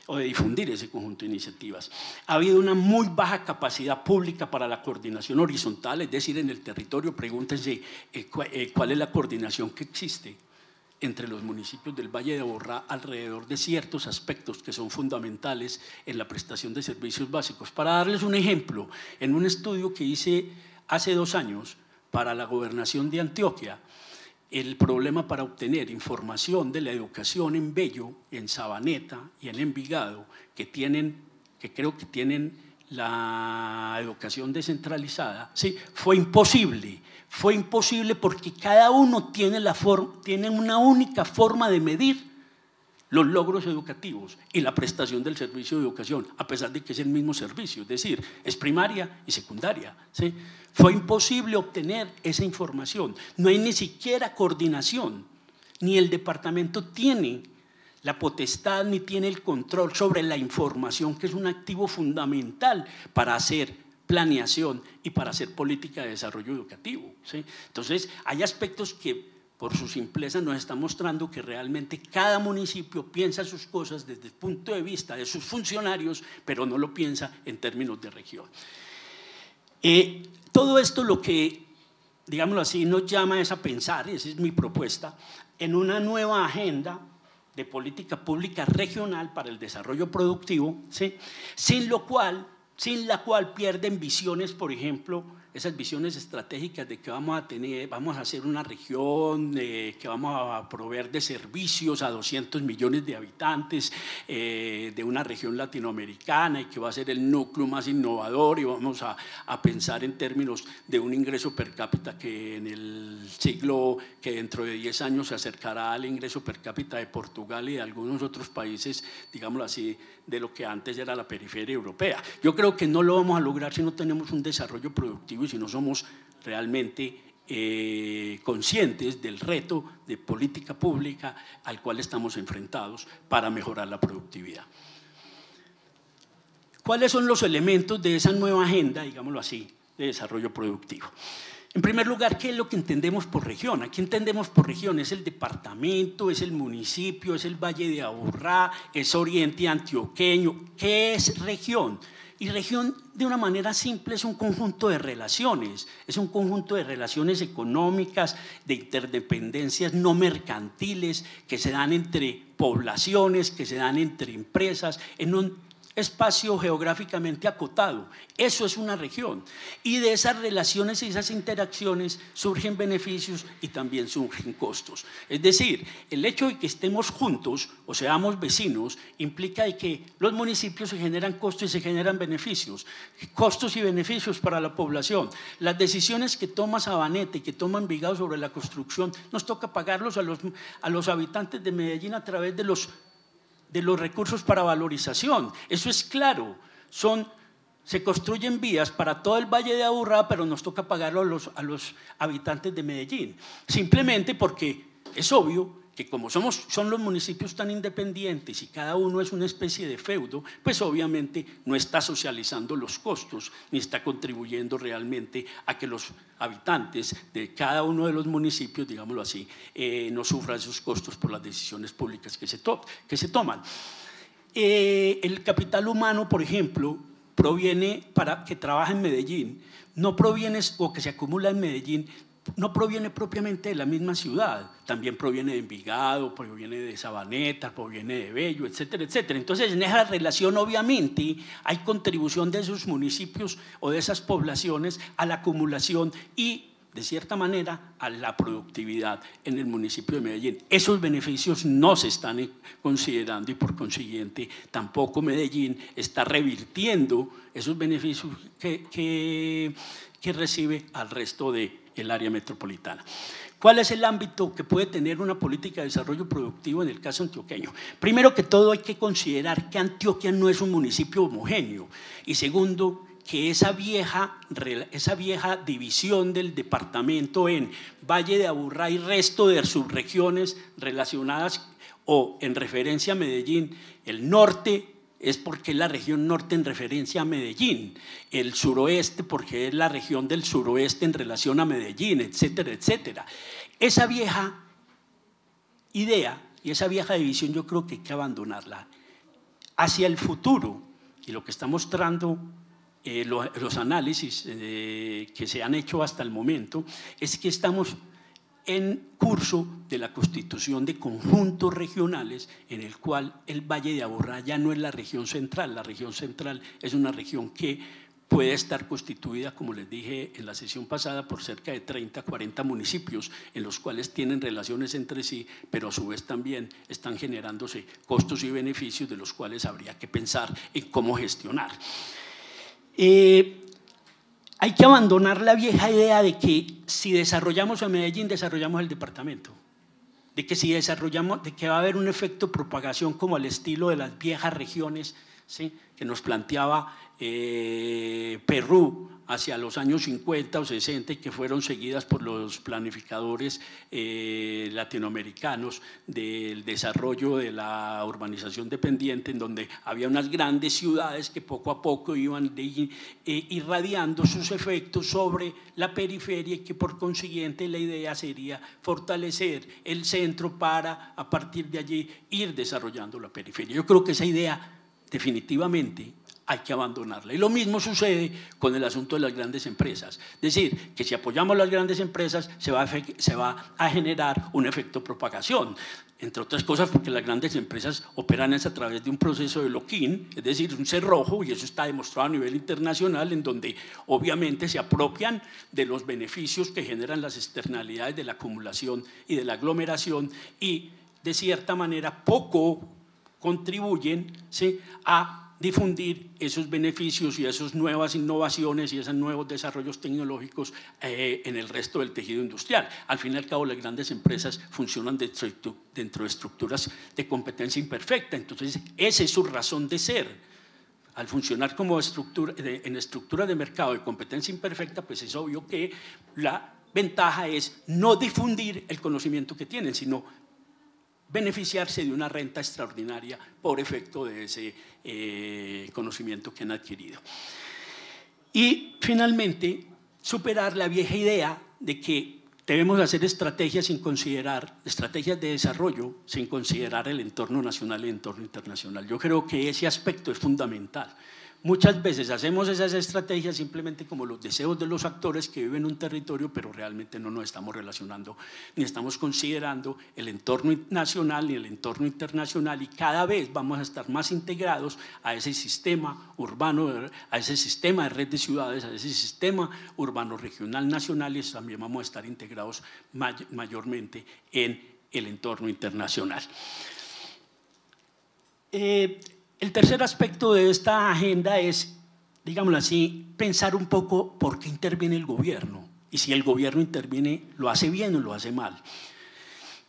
[SPEAKER 2] o de difundir ese conjunto de iniciativas. Ha habido una muy baja capacidad pública para la coordinación horizontal, es decir, en el territorio, pregúntense eh, cuál es la coordinación que existe entre los municipios del Valle de Borra alrededor de ciertos aspectos que son fundamentales en la prestación de servicios básicos. Para darles un ejemplo, en un estudio que hice hace dos años para la gobernación de Antioquia, el problema para obtener información de la educación en Bello, en Sabaneta y en Envigado, que tienen, que creo que tienen la educación descentralizada, sí, fue imposible fue imposible porque cada uno tiene, una única forma de medir los logros educativos y la prestación del servicio de educación, a pesar de que es el mismo servicio, es decir, es primaria y secundaria. Fue imposible obtener esa información. No hay ni siquiera coordinación, ni el departamento tiene la potestad ni tiene el control sobre la información, que es un activo fundamental para hacer planeación y para hacer política de desarrollo educativo. ¿sí? Entonces, hay aspectos que por su simpleza nos está mostrando que realmente cada municipio piensa sus cosas desde el punto de vista de sus funcionarios, pero no lo piensa en términos de región. Eh, todo esto lo que, digámoslo así, nos llama es a pensar, y esa es mi propuesta, en una nueva agenda de política pública regional para el desarrollo productivo, ¿sí? sin lo cual sin la cual pierden visiones, por ejemplo, esas visiones estratégicas de que vamos a tener, vamos a hacer una región, eh, que vamos a proveer de servicios a 200 millones de habitantes eh, de una región latinoamericana y que va a ser el núcleo más innovador y vamos a, a, pensar en términos de un ingreso per cápita que en el siglo, que dentro de 10 años se acercará al ingreso per cápita de Portugal y de algunos otros países, digámoslo así, de lo que antes era la periferia europea. Yo creo que no lo vamos a lograr si no tenemos un desarrollo productivo si no somos realmente eh, conscientes del reto de política pública al cual estamos enfrentados para mejorar la productividad. ¿Cuáles son los elementos de esa nueva agenda, digámoslo así, de desarrollo productivo? En primer lugar, ¿qué es lo que entendemos por región? Aquí entendemos por región, es el departamento, es el municipio, es el Valle de Aburrá, es Oriente Antioqueño. ¿Qué es región? Y región, de una manera simple, es un conjunto de relaciones, es un conjunto de relaciones económicas, de interdependencias no mercantiles que se dan entre poblaciones, que se dan entre empresas, en un espacio geográficamente acotado. Eso es una región. Y de esas relaciones y esas interacciones surgen beneficios y también surgen costos. Es decir, el hecho de que estemos juntos o seamos vecinos implica que los municipios se generan costos y se generan beneficios. Costos y beneficios para la población. Las decisiones que toma Sabanete, que toma Envigado sobre la construcción, nos toca pagarlos a los, a los habitantes de Medellín a través de los de los recursos para valorización. Eso es claro. Son, se construyen vías para todo el Valle de Aburrá, pero nos toca pagarlo a los, a los habitantes de Medellín. Simplemente porque es obvio que como somos, son los municipios tan independientes y cada uno es una especie de feudo, pues obviamente no está socializando los costos ni está contribuyendo realmente a que los habitantes de cada uno de los municipios, digámoslo así, eh, no sufran sus costos por las decisiones públicas que se, que se toman. Eh, el capital humano, por ejemplo, proviene para que trabaja en Medellín, no proviene o que se acumula en Medellín, no proviene propiamente de la misma ciudad, también proviene de Envigado, proviene de Sabaneta, proviene de Bello, etcétera, etcétera. Entonces, en esa relación, obviamente, hay contribución de esos municipios o de esas poblaciones a la acumulación y, de cierta manera, a la productividad en el municipio de Medellín. Esos beneficios no se están eh, considerando y, por consiguiente, tampoco Medellín está revirtiendo esos beneficios que, que que recibe al resto del el área metropolitana. ¿Cuál es el ámbito que puede tener una política de desarrollo productivo en el caso antioqueño? Primero que todo hay que considerar que Antioquia no es un municipio homogéneo y segundo que esa vieja, esa vieja división del departamento en Valle de Aburrá y resto de subregiones relacionadas o en referencia a Medellín, el norte es porque es la región norte en referencia a Medellín, el suroeste porque es la región del suroeste en relación a Medellín, etcétera, etcétera. Esa vieja idea y esa vieja división yo creo que hay que abandonarla hacia el futuro y lo que está mostrando eh, los análisis eh, que se han hecho hasta el momento es que estamos en curso de la constitución de conjuntos regionales en el cual el Valle de Aburrá ya no es la región central, la región central es una región que puede estar constituida, como les dije en la sesión pasada, por cerca de 30, 40 municipios en los cuales tienen relaciones entre sí, pero a su vez también están generándose costos y beneficios de los cuales habría que pensar en cómo gestionar. Eh, hay que abandonar la vieja idea de que si desarrollamos a Medellín, desarrollamos el departamento. De que si desarrollamos, de que va a haber un efecto propagación como al estilo de las viejas regiones que nos planteaba eh, Perú hacia los años 50 o 60 que fueron seguidas por los planificadores eh, latinoamericanos del desarrollo de la urbanización dependiente, en donde había unas grandes ciudades que poco a poco iban eh, irradiando sus efectos sobre la periferia y que por consiguiente la idea sería fortalecer el centro para a partir de allí ir desarrollando la periferia. Yo creo que esa idea definitivamente hay que abandonarla. Y lo mismo sucede con el asunto de las grandes empresas. Es decir, que si apoyamos las grandes empresas, se va, a, generar un efecto propagación. Entre otras cosas, porque las grandes empresas operan a través de un proceso de lock-in, es decir, un cerrojo, y eso está demostrado a nivel internacional, en donde obviamente se apropian de los beneficios que generan las externalidades de la acumulación y de la aglomeración, y de cierta manera poco contribuyen a difundir esos beneficios y esas nuevas innovaciones y esos nuevos desarrollos tecnológicos eh, en el resto del tejido industrial. Al fin y al cabo, las grandes empresas funcionan dentro, de estructuras de competencia imperfecta, entonces esa es su razón de ser. Al funcionar como estructura, en estructura de mercado de competencia imperfecta, pues es obvio que la ventaja es no difundir el conocimiento que tienen, sino beneficiarse de una renta extraordinaria por efecto de ese eh, conocimiento que han adquirido. Y finalmente, superar la vieja idea de que debemos hacer estrategias sin considerar, estrategias de desarrollo sin considerar el entorno nacional y el entorno internacional. Yo creo que ese aspecto es fundamental. Muchas veces hacemos esas estrategias simplemente como los deseos de los actores que viven en un territorio, pero realmente no nos estamos relacionando ni estamos considerando el entorno nacional ni el entorno internacional y cada vez vamos a estar más integrados a ese sistema urbano, a ese sistema de red de ciudades, a ese sistema urbano regional nacional y también vamos a estar integrados mayormente en el entorno internacional. Eh, el tercer aspecto de esta agenda es, digámoslo así, pensar un poco por qué interviene el gobierno y si el gobierno interviene, lo hace bien o lo hace mal.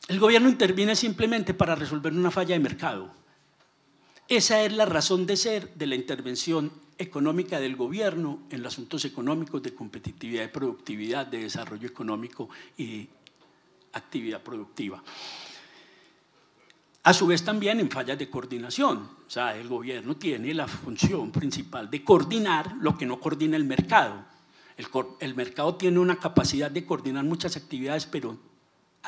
[SPEAKER 2] El gobierno interviene simplemente para resolver una falla de mercado. Esa es la razón de ser de la intervención económica del gobierno en los asuntos económicos de competitividad de productividad, de desarrollo económico y actividad productiva. A su vez también en fallas de coordinación. O sea, el gobierno tiene la función principal de coordinar lo que no coordina el mercado. El, el mercado tiene una capacidad de coordinar muchas actividades, pero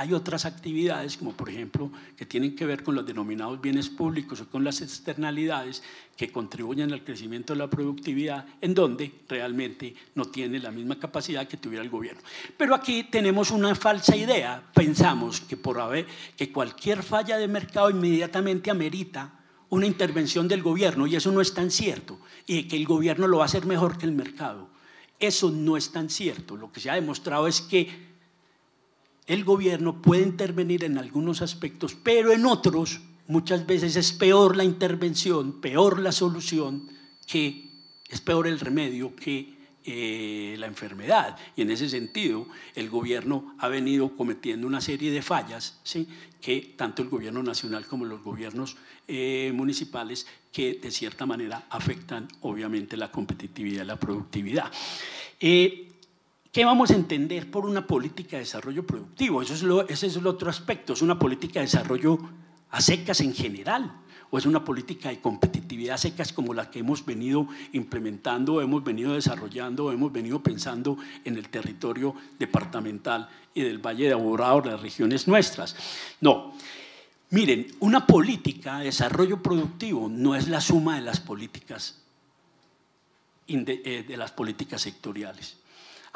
[SPEAKER 2] hay otras actividades, como por ejemplo, que tienen que ver con los denominados bienes públicos o con las externalidades que contribuyen al crecimiento de la productividad, en donde realmente no tiene la misma capacidad que tuviera el gobierno. Pero aquí tenemos una falsa idea. Pensamos que, por haber, que cualquier falla de mercado inmediatamente amerita una intervención del gobierno, y eso no es tan cierto, y que el gobierno lo va a hacer mejor que el mercado. Eso no es tan cierto. Lo que se ha demostrado es que el gobierno puede intervenir en algunos aspectos, pero en otros muchas veces es peor la intervención, peor la solución, que es peor el remedio que eh, la enfermedad. Y en ese sentido, el gobierno ha venido cometiendo una serie de fallas, ¿sí? que tanto el gobierno nacional como los gobiernos eh, municipales, que de cierta manera afectan obviamente la competitividad y la productividad. Eh, ¿Qué vamos a entender por una política de desarrollo productivo? Eso ese es el otro aspecto. ¿Es una política de desarrollo a secas en general? ¿O es una política de competitividad a secas como la que hemos venido implementando, hemos venido desarrollando, hemos venido pensando en el territorio departamental y del Valle de Aborado, las regiones nuestras? No. Miren, una política de desarrollo productivo no es la suma de las políticas, eh, de las políticas sectoriales.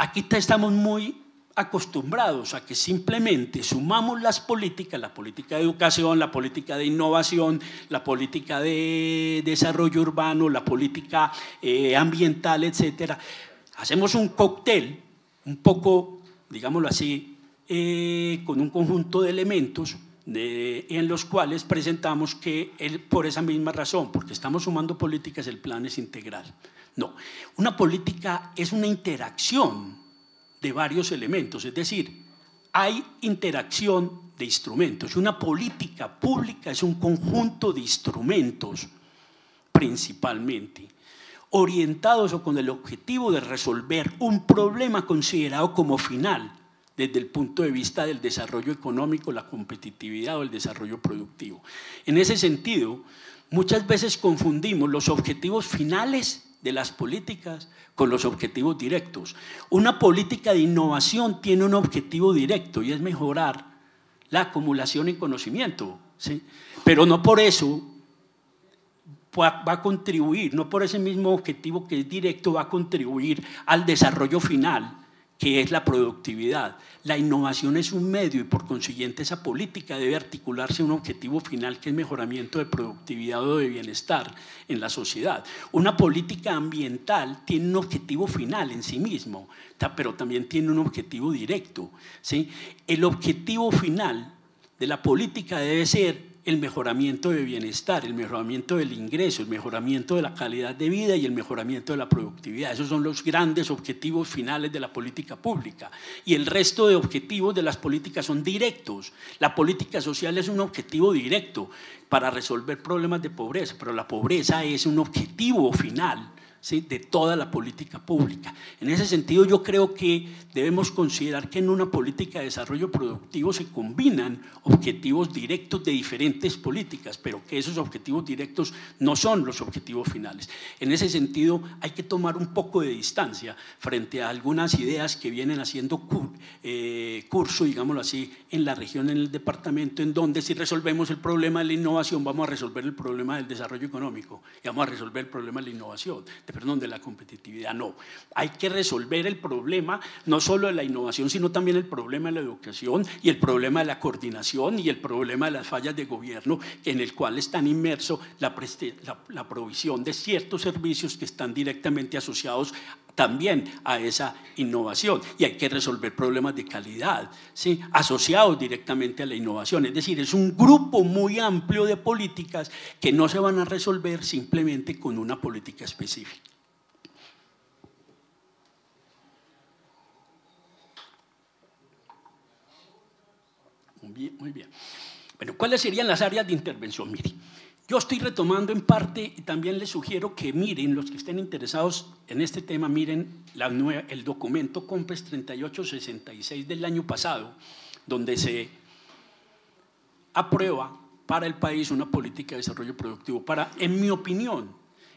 [SPEAKER 2] Aquí estamos muy acostumbrados a que simplemente sumamos las políticas, la política de educación, la política de innovación, la política de desarrollo urbano, la política eh, ambiental, etcétera. Hacemos un cóctel un poco, digámoslo así, eh, con un conjunto de elementos en los cuales presentamos que por esa misma razón, porque estamos sumando políticas, el plan es integral. No, una política es una interacción de varios elementos, es decir, hay interacción de instrumentos. Una política pública es un conjunto de instrumentos principalmente, orientados o con el objetivo de resolver un problema considerado como final desde el punto de vista del desarrollo económico, la competitividad o el desarrollo productivo. En ese sentido, muchas veces confundimos los objetivos finales de las políticas con los objetivos directos. Una política de innovación tiene un objetivo directo y es mejorar la acumulación en conocimiento, ¿sí? pero no por eso va a contribuir, no por ese mismo objetivo que es directo, va a contribuir al desarrollo final que es la productividad. La innovación es un medio y por consiguiente esa política debe articularse un objetivo final que es mejoramiento de productividad o de bienestar en la sociedad. Una política ambiental tiene un objetivo final en sí mismo, pero también tiene un objetivo directo. ¿sí? El objetivo final de la política debe ser el mejoramiento de bienestar, el mejoramiento del ingreso, el mejoramiento de la calidad de vida y el mejoramiento de la productividad. Esos son los grandes objetivos finales de la política pública. Y el resto de objetivos de las políticas son directos. La política social es un objetivo directo para resolver problemas de pobreza, pero la pobreza es un objetivo final de toda la política pública. En ese sentido, yo creo que debemos considerar que en una política de desarrollo productivo se combinan objetivos directos de diferentes políticas, pero que esos objetivos directos no son los objetivos finales. En ese sentido, hay que tomar un poco de distancia frente a algunas ideas que vienen haciendo eh, curso, digámoslo así, en la región, en el departamento, en donde si resolvemos el problema de la innovación, vamos a resolver el problema del desarrollo económico y vamos a resolver el problema de la innovación perdón, de la competitividad. No, hay que resolver el problema no solo de la innovación, sino también el problema de la educación y el problema de la coordinación y el problema de las fallas de gobierno en el cual están inmerso la, provisión de ciertos servicios que están directamente asociados también a esa innovación y hay que resolver problemas de calidad ¿sí? asociados directamente a la innovación. Es decir, es un grupo muy amplio de políticas que no se van a resolver simplemente con una política específica. Muy bien, muy bien. Bueno, ¿cuáles serían las áreas de intervención? Mire, yo estoy retomando en parte y también les sugiero que miren, los que estén interesados en este tema, miren la el documento COMPES 3866 del año pasado, donde se aprueba para el país una política de desarrollo productivo. Para, en mi opinión,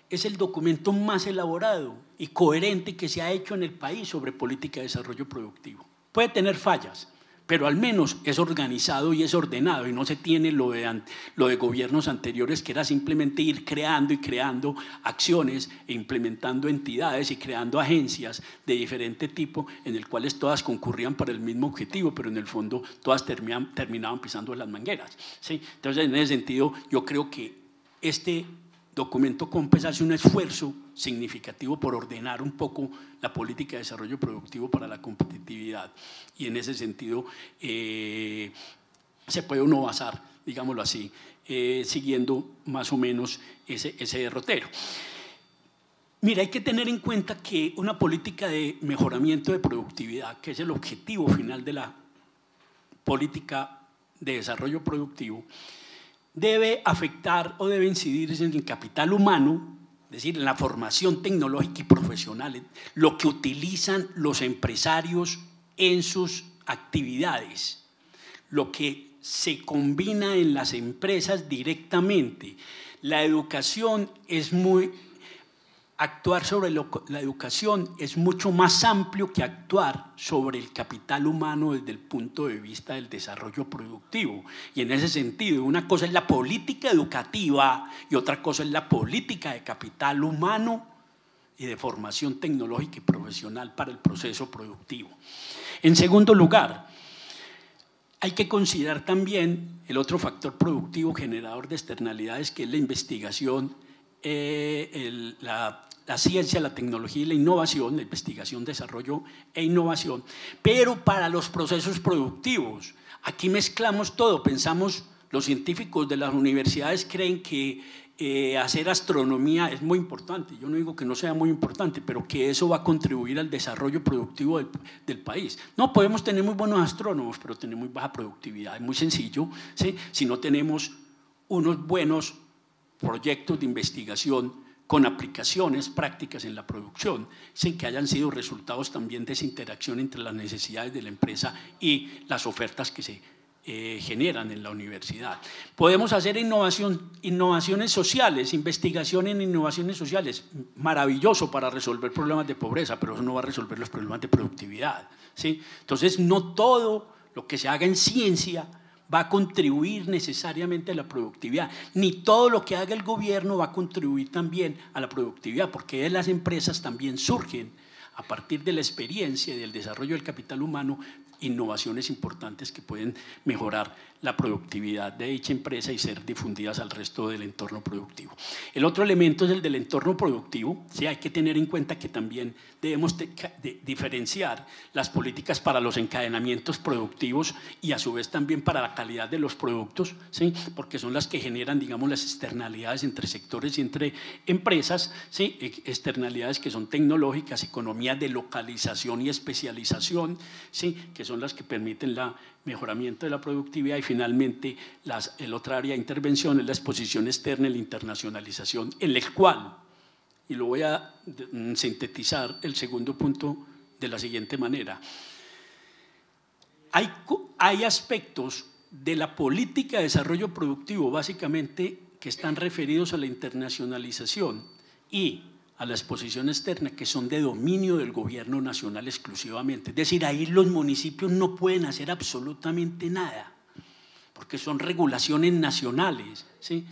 [SPEAKER 2] es el documento más elaborado y coherente que se ha hecho en el país sobre política de desarrollo productivo. Puede tener fallas, pero al menos es organizado y es ordenado y no se tiene lo de, lo de gobiernos anteriores que era simplemente ir creando y creando acciones e implementando entidades y creando agencias de diferente tipo en el cual todas concurrían para el mismo objetivo, pero en el fondo todas terminaban pisando las mangueras. ¿sí? Entonces, en ese sentido, yo creo que este documento COMPES hace un esfuerzo significativo por ordenar un poco la política de desarrollo productivo para la competitividad. Y en ese sentido eh, se puede uno basar, digámoslo así, eh, siguiendo más o menos ese, derrotero. Mira, hay que tener en cuenta que una política de mejoramiento de productividad, que es el objetivo final de la política de desarrollo productivo, debe afectar o debe incidir en el capital humano decir, en la formación tecnológica y profesional, lo que utilizan los empresarios en sus actividades, lo que se combina en las empresas directamente. La educación es muy actuar sobre la educación es mucho más amplio que actuar sobre el capital humano desde el punto de vista del desarrollo productivo. Y en ese sentido, una cosa es la política educativa y otra cosa es la política de capital humano y de formación tecnológica y profesional para el proceso productivo. En segundo lugar, hay que considerar también el otro factor productivo generador de externalidades que es la investigación eh, la, ciencia, la tecnología y la innovación, la investigación, desarrollo e innovación, pero para los procesos productivos. Aquí mezclamos todo, pensamos, los científicos de las universidades creen que eh, hacer astronomía es muy importante, yo no digo que no sea muy importante, pero que eso va a contribuir al desarrollo productivo del, del país. No podemos tener muy buenos astrónomos, pero tener muy baja productividad, es muy sencillo, ¿sí? si no tenemos unos buenos proyectos de investigación con aplicaciones prácticas en la producción, sin que hayan sido resultados también de esa interacción entre las necesidades de la empresa y las ofertas que se eh, generan en la universidad. Podemos hacer innovación, innovaciones sociales, investigación en innovaciones sociales, maravilloso para resolver problemas de pobreza, pero eso no va a resolver los problemas de productividad. ¿sí? Entonces, no todo lo que se haga en ciencia va a contribuir necesariamente a la productividad, ni todo lo que haga el gobierno va a contribuir también a la productividad, porque las empresas también surgen a partir de la experiencia y del desarrollo del capital humano, innovaciones importantes que pueden mejorar la productividad de dicha empresa y ser difundidas al resto del entorno productivo. El otro elemento es el del entorno productivo. Sí, hay que tener en cuenta que también debemos diferenciar las políticas para los encadenamientos productivos y a su vez también para la calidad de los productos, ¿sí? porque son las que generan, digamos, las externalidades entre sectores y entre empresas, ¿sí? E, externalidades que son tecnológicas, economía de localización y especialización, ¿sí? que son las que permiten la mejoramiento de la productividad y finalmente las, el otro área de intervención es la exposición externa y la internacionalización, en el cual, y lo voy a mm, sintetizar el segundo punto de la siguiente manera, hay, hay aspectos de la política de desarrollo productivo básicamente que están referidos a la internacionalización y a la exposición externa, que son de dominio del gobierno nacional exclusivamente. Es decir, ahí los municipios no pueden hacer absolutamente nada, porque son regulaciones nacionales. ¿sí?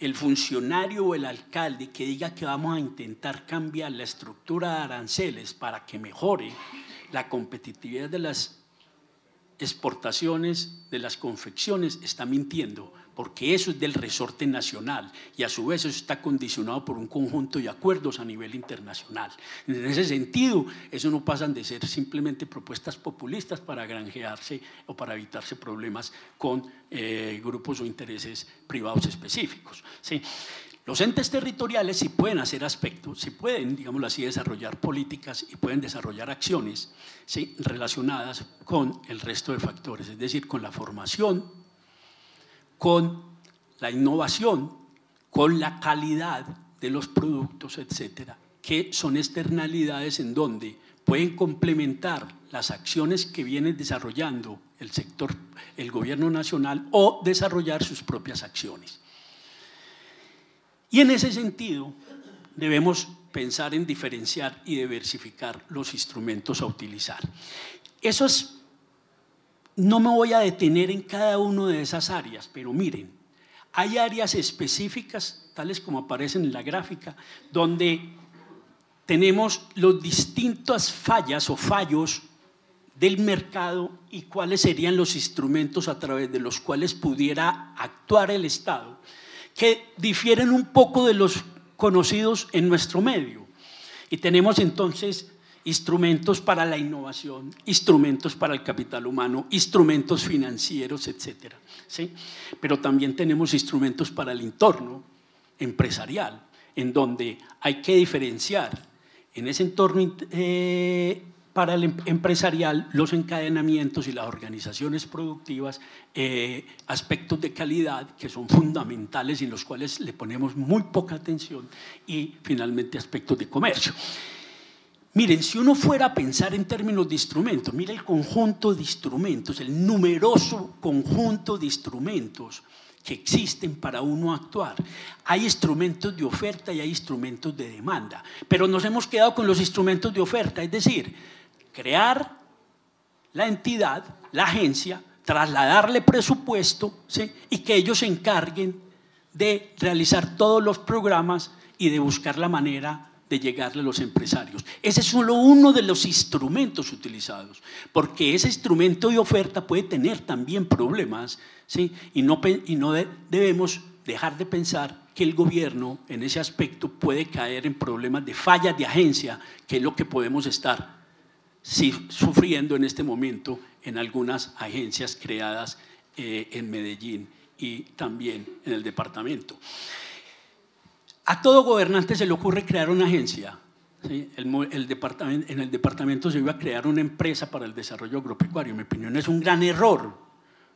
[SPEAKER 2] El funcionario o el alcalde que diga que vamos a intentar cambiar la estructura de aranceles para que mejore la competitividad de las exportaciones de las confecciones está mintiendo, porque eso es del resorte nacional y a su vez eso está condicionado por un conjunto de acuerdos a nivel internacional. En ese sentido, eso no pasan de ser simplemente propuestas populistas para granjearse o para evitarse problemas con eh, grupos o intereses privados específicos. ¿sí? Los entes territoriales sí pueden hacer aspectos, sí pueden, digámoslo así, desarrollar políticas y pueden desarrollar acciones relacionadas con el resto de factores, es decir, con la formación, con la innovación, con la calidad de los productos, etcétera, que son externalidades en donde pueden complementar las acciones que viene desarrollando el sector, el gobierno nacional o desarrollar sus propias acciones. Y en ese sentido debemos pensar en diferenciar y diversificar los instrumentos a utilizar. Esos, no me voy a detener en cada una de esas áreas, pero miren, hay áreas específicas, tales como aparecen en la gráfica, donde tenemos las distintas fallas o fallos del mercado y cuáles serían los instrumentos a través de los cuales pudiera actuar el Estado que difieren un poco de los conocidos en nuestro medio. Y tenemos entonces instrumentos para la innovación, instrumentos para el capital humano, instrumentos financieros, etcétera. ¿sí? Pero también tenemos instrumentos para el entorno empresarial, en donde hay que diferenciar en ese entorno eh, para el em-, empresarial, los encadenamientos y las organizaciones productivas, eh, aspectos de calidad que son fundamentales y en los cuales le ponemos muy poca atención, y finalmente aspectos de comercio. Miren, si uno fuera a pensar en términos de instrumentos, mire el conjunto de instrumentos, el numeroso conjunto de instrumentos que existen para uno actuar. Hay instrumentos de oferta y hay instrumentos de demanda, pero nos hemos quedado con los instrumentos de oferta, es decir, crear la entidad, la agencia, trasladarle presupuesto y que ellos se encarguen de realizar todos los programas y de buscar la manera de llegarle a los empresarios. Ese es solo uno de los instrumentos utilizados, porque ese instrumento de oferta puede tener también problemas, ¿sí? y no, no debemos dejar de pensar que el gobierno en ese aspecto puede caer en problemas de fallas de agencia, que es lo que podemos estar sufriendo en este momento en algunas agencias creadas eh, en Medellín y también en el departamento. A todo gobernante se le ocurre crear una agencia. El, departamento, en el departamento se iba a crear una empresa para el desarrollo agropecuario. En mi opinión es un gran error.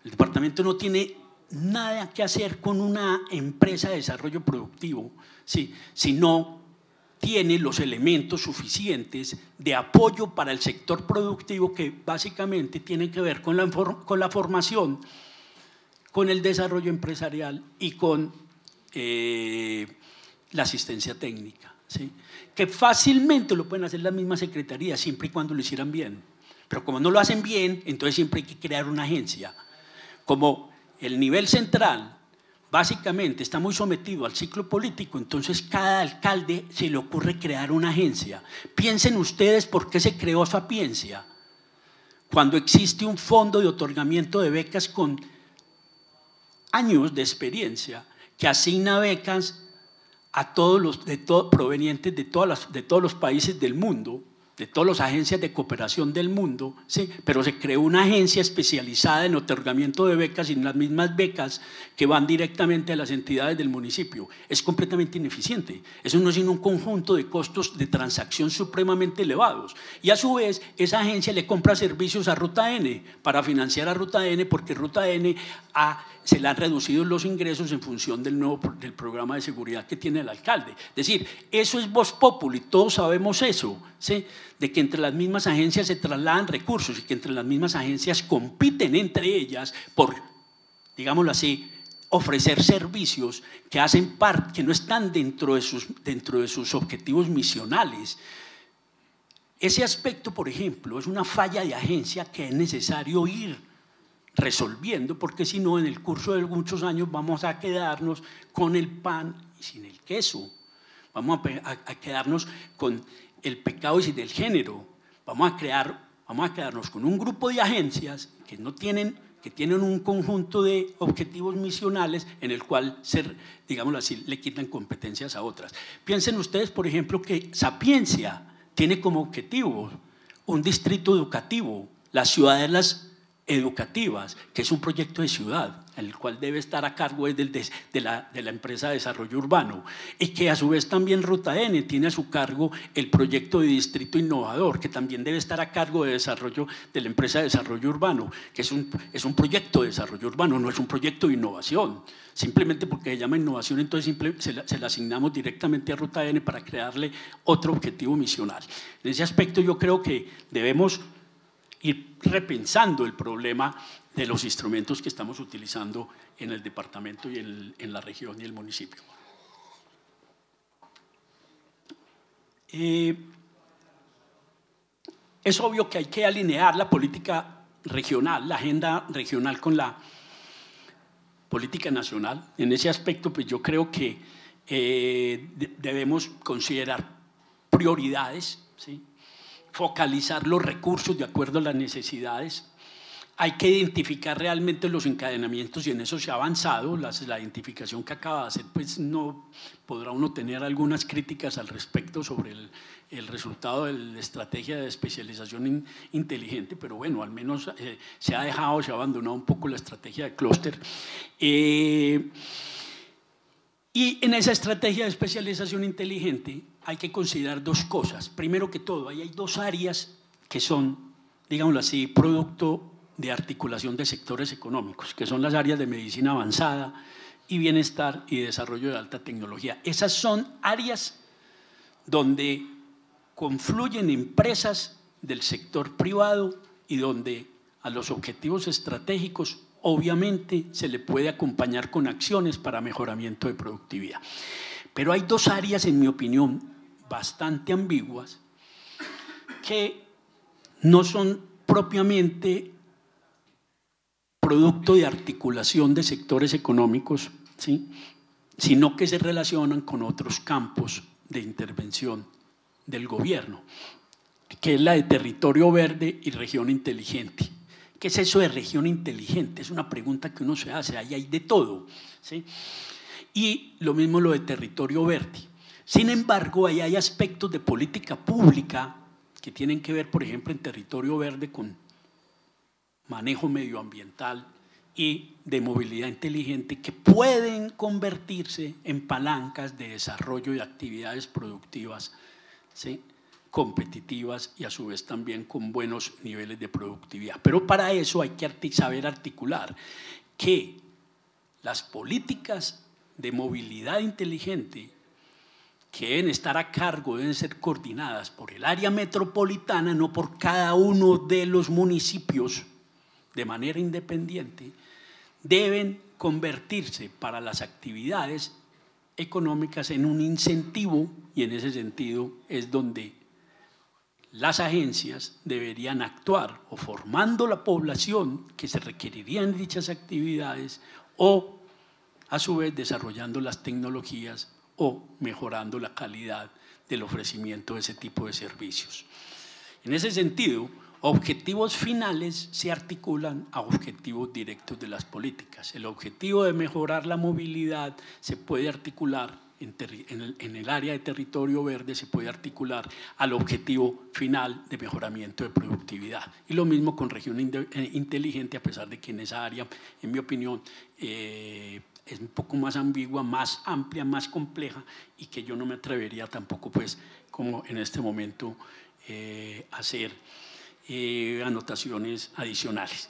[SPEAKER 2] El departamento no tiene nada que hacer con una empresa de desarrollo productivo, ¿sí? sino tiene los elementos suficientes de apoyo para el sector productivo que básicamente tiene que ver con la, con la formación, con el desarrollo empresarial y con eh, la asistencia técnica, ¿sí? que fácilmente lo pueden hacer las mismas secretarías siempre y cuando lo hicieran bien. Pero como no lo hacen bien, entonces siempre hay que crear una agencia. Como el nivel central básicamente está muy sometido al ciclo político, entonces cada alcalde se le ocurre crear una agencia. Piensen ustedes por qué se creó Sapiencia, cuando existe un fondo de otorgamiento de becas con años de experiencia que asigna becas a todos los de provenientes de, todas de todos los países del mundo de todas las agencias de cooperación del mundo, ¿sí? pero se creó una agencia especializada en otorgamiento de becas y en las mismas becas que van directamente a las entidades del municipio. Es completamente ineficiente. Eso no es sino un conjunto de costos de transacción supremamente elevados. Y a su vez, esa agencia le compra servicios a Ruta N para financiar a Ruta N porque Ruta N ha se le han reducido los ingresos en función del nuevo del programa de seguridad que tiene el alcalde. Es decir, eso es voz y todos sabemos eso, ¿sí? de que entre las mismas agencias se trasladan recursos y que entre las mismas agencias compiten entre ellas por, digámoslo así, ofrecer servicios que hacen parte, que no están dentro de sus, dentro de sus objetivos misionales. Ese aspecto, por ejemplo, es una falla de agencia que es necesario ir resolviendo, porque si no, en el curso de muchos años vamos a quedarnos con el pan y sin el queso. Vamos a, quedarnos con el pecado y sin el género. Vamos a, crear, vamos a quedarnos con un grupo de agencias que no tienen que tienen un conjunto de objetivos misionales en el cual, ser digámoslo así, le quitan competencias a otras. Piensen ustedes, por ejemplo, que Sapiencia tiene como objetivo un distrito educativo, las educativas, que es un proyecto de ciudad, el cual debe estar a cargo de, la, empresa de desarrollo urbano, y que a su vez también Ruta N tiene a su cargo el proyecto de distrito innovador, que también debe estar a cargo de desarrollo de la empresa de desarrollo urbano, que es un, es un proyecto de desarrollo urbano, no es un proyecto de innovación. Simplemente porque se llama innovación, entonces simple, se, la, asignamos directamente a Ruta N para crearle otro objetivo misional. En ese aspecto yo creo que debemos ir repensando el problema de los instrumentos que estamos utilizando en el departamento y en, la región y el municipio. Eh, es obvio que hay que alinear la política regional, la agenda regional con la política nacional. En ese aspecto, pues yo creo que eh, debemos considerar prioridades, ¿sí? focalizar los recursos de acuerdo a las necesidades. Hay que identificar realmente los encadenamientos y en eso se ha avanzado. la identificación que acaba de hacer, pues no podrá uno tener algunas críticas al respecto sobre el, resultado de la estrategia de especialización inteligente, pero bueno, al menos eh, se ha dejado, se ha abandonado un poco la estrategia de clúster. Eh, y en esa estrategia de especialización inteligente hay que considerar dos cosas. Primero que todo, ahí hay dos áreas que son, digámoslo así, producto de articulación de sectores económicos, que son las áreas de medicina avanzada y bienestar y desarrollo de alta tecnología. Esas son áreas donde confluyen empresas del sector privado y donde a los objetivos estratégicos obviamente se le puede acompañar con acciones para mejoramiento de productividad. Pero hay dos áreas, en mi opinión, bastante ambiguas, que no son propiamente producto de articulación de sectores económicos, ¿sí? sino que se relacionan con otros campos de intervención del gobierno, que es la de territorio verde y región inteligente. ¿Qué es eso de región inteligente? Es una pregunta que uno se hace, ahí hay de todo. ¿sí? y lo mismo lo de territorio verde. Sin embargo, ahí hay aspectos de política pública que tienen que ver, por ejemplo, en territorio verde con manejo medioambiental y de movilidad inteligente que pueden convertirse en palancas de desarrollo de actividades productivas, competitivas y a su vez también con buenos niveles de productividad. Pero para eso hay que saber articular que las políticas de movilidad inteligente que deben estar a cargo, deben ser coordinadas por el área metropolitana, no por cada uno de los municipios de manera independiente, deben convertirse para las actividades económicas en un incentivo y en ese sentido es donde las agencias deberían actuar o formando la población que se requeriría en dichas actividades o a su vez desarrollando las tecnologías o mejorando la calidad del ofrecimiento de ese tipo de servicios. En ese sentido, objetivos finales se articulan a objetivos directos de las políticas. El objetivo de mejorar la movilidad se puede articular en, el, área de territorio verde, se puede articular al objetivo final de mejoramiento de productividad. Y lo mismo con región eh, inteligente, a pesar de que en esa área, en mi opinión, eh, es un poco más ambigua, más amplia, más compleja y que yo no me atrevería tampoco, pues, como en este momento, eh, hacer eh, anotaciones adicionales.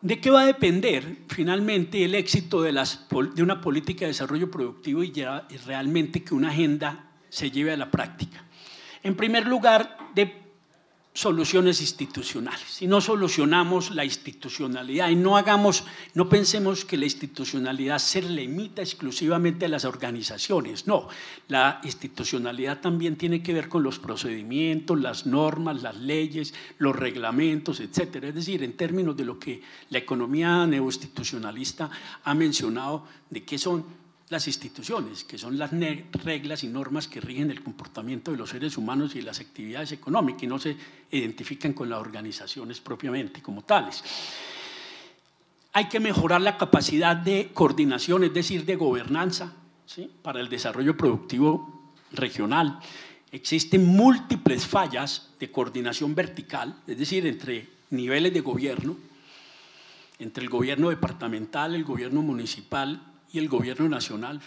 [SPEAKER 2] ¿De qué va a depender finalmente el éxito de, una política de desarrollo productivo y, y realmente que una agenda se lleve a la práctica? En primer lugar, de soluciones institucionales. Si no solucionamos la institucionalidad y no hagamos, no pensemos que la institucionalidad se limita exclusivamente a las organizaciones. No, la institucionalidad también tiene que ver con los procedimientos, las normas, las leyes, los reglamentos, etcétera. Es decir, en términos de lo que la economía neoinstitucionalista ha mencionado, de qué son las instituciones, que son las reglas y normas que rigen el comportamiento de los seres humanos y las actividades económicas y no se identifican con las organizaciones propiamente como tales. Hay que mejorar la capacidad de coordinación, es decir, de gobernanza para el desarrollo productivo regional. Existen múltiples fallas de coordinación vertical, es decir, entre niveles de gobierno, entre el gobierno departamental, el gobierno municipal y el gobierno nacional.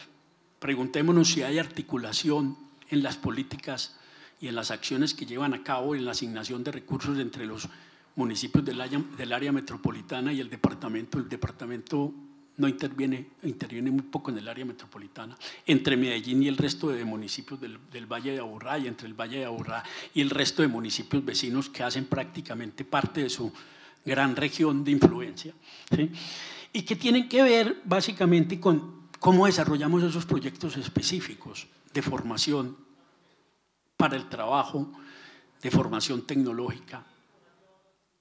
[SPEAKER 2] Preguntémonos si hay articulación en las políticas y en las acciones que llevan a cabo en la asignación de recursos entre los municipios del área, del área metropolitana y el departamento. El departamento no interviene, interviene muy poco en el área metropolitana, entre Medellín y el resto de municipios del, Valle de Aburrá y entre el Valle de Aburrá y el resto de municipios vecinos que hacen prácticamente parte de su gran región de influencia. ¿sí? y que tienen que ver básicamente con cómo desarrollamos esos proyectos específicos de formación para el trabajo, de formación tecnológica,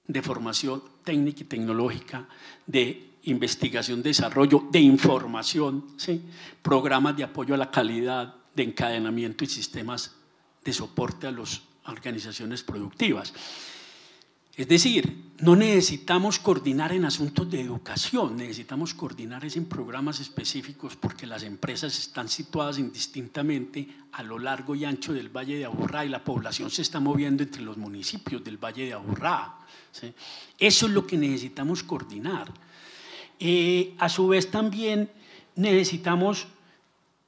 [SPEAKER 2] de formación técnica y tecnológica, de investigación, desarrollo, de información, ¿sí? programas de apoyo a la calidad, de encadenamiento y sistemas de soporte a las organizaciones productivas. Es decir, no necesitamos coordinar en asuntos de educación, necesitamos coordinar en programas específicos porque las empresas están situadas indistintamente a lo largo y ancho del Valle de Aburrá y la población se está moviendo entre los municipios del Valle de Aburrá. Eso es lo que necesitamos coordinar. Eh, a su vez también necesitamos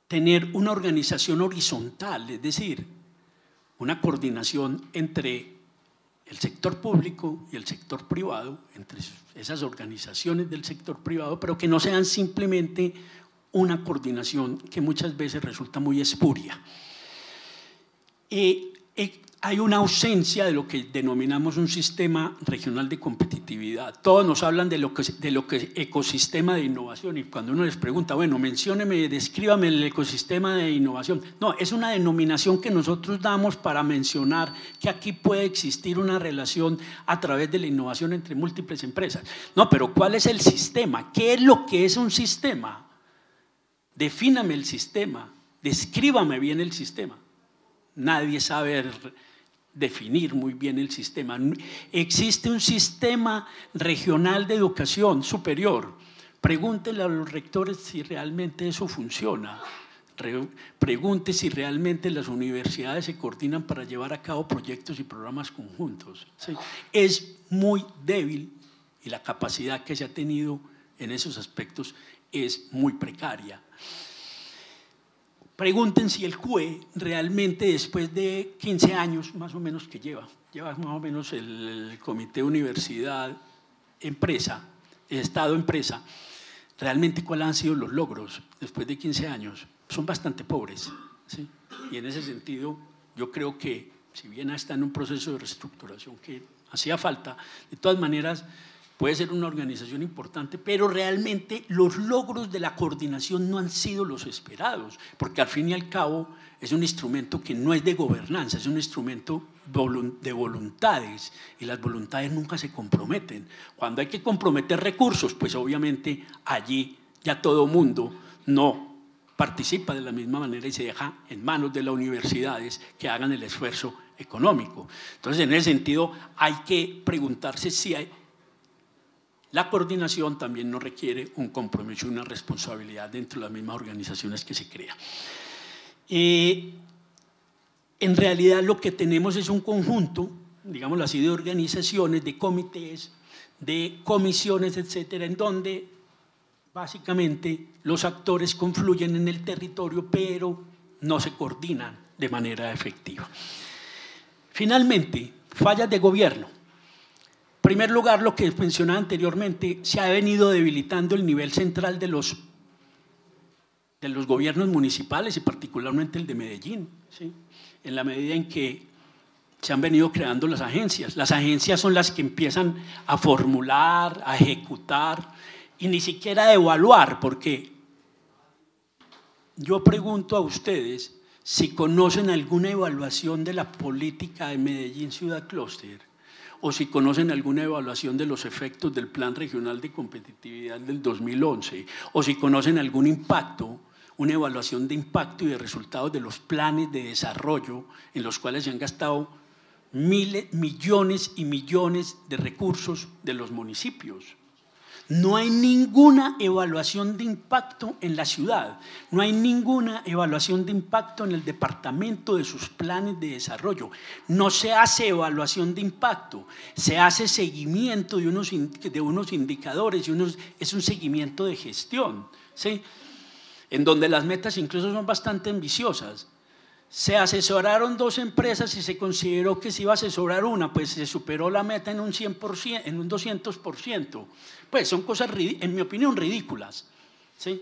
[SPEAKER 2] tener una organización horizontal, es decir, una coordinación entre el sector público y el sector privado, entre esas organizaciones del sector privado, pero que no sean simplemente una coordinación que muchas veces resulta muy espuria hay una ausencia de lo que denominamos un sistema regional de competitividad. Todos nos hablan de lo que, de lo que ecosistema de innovación y cuando uno les pregunta, bueno, mencióneme, descríbame el ecosistema de innovación. No, es una denominación que nosotros damos para mencionar que aquí puede existir una relación a través de la innovación entre múltiples empresas. No, pero ¿cuál es el sistema? ¿Qué es lo que es un sistema? Defíname el sistema, descríbame bien el sistema. Nadie sabe definir muy bien el sistema. Existe un sistema regional de educación superior. pregúntele a los rectores si realmente eso funciona. pregúntele si realmente las universidades se coordinan para llevar a cabo proyectos y programas conjuntos. Es muy débil y la capacidad que se ha tenido en esos aspectos es muy precaria. Pregunten si el CUE realmente después de 15 años más o menos que lleva, lleva más o menos el, comité universidad, empresa, Estado, empresa, realmente cuáles han sido los logros después de 15 años. Son bastante pobres. Y en ese sentido, yo creo que si bien está en un proceso de reestructuración que hacía falta, de todas maneras puede ser una organización importante, pero realmente los logros de la coordinación no han sido los esperados, porque al fin y al cabo es un instrumento que no es de gobernanza, es un instrumento de voluntades y las voluntades nunca se comprometen. Cuando hay que comprometer recursos, pues obviamente allí ya todo mundo no participa de la misma manera y se deja en manos de las universidades que hagan el esfuerzo económico. Entonces, en ese sentido, hay que preguntarse si hay la coordinación también no requiere un compromiso y una responsabilidad dentro de las mismas organizaciones que se crean. en realidad lo que tenemos es un conjunto, digámoslo así, de organizaciones, de comités, de comisiones, etcétera, en donde básicamente los actores confluyen en el territorio, pero no se coordinan de manera efectiva. Finalmente, fallas de gobierno. En primer lugar, lo que mencionaba anteriormente, se ha venido debilitando el nivel central de los, de los gobiernos municipales y particularmente el de Medellín, en la medida en que se han venido creando las agencias. Las agencias son las que empiezan a formular, a ejecutar y ni siquiera a evaluar, porque yo pregunto a ustedes si conocen alguna evaluación de la política de Medellín Ciudad Cluster o si conocen alguna evaluación de los efectos del Plan Regional de Competitividad del 2011, o si conocen algún impacto, una evaluación de impacto y de resultados de los planes de desarrollo en los cuales se han gastado miles, millones y millones de recursos de los municipios no hay ninguna evaluación de impacto en la ciudad, no hay ninguna evaluación de impacto en el departamento de sus planes de desarrollo. No se hace evaluación de impacto, se hace seguimiento de unos, indicadores, y es un seguimiento de gestión, en donde las metas incluso son bastante ambiciosas se asesoraron dos empresas y se consideró que se iba a asesorar una, pues se superó la meta en un 100%, en un 200%. Pues son cosas, en mi opinión, ridículas. ¿sí?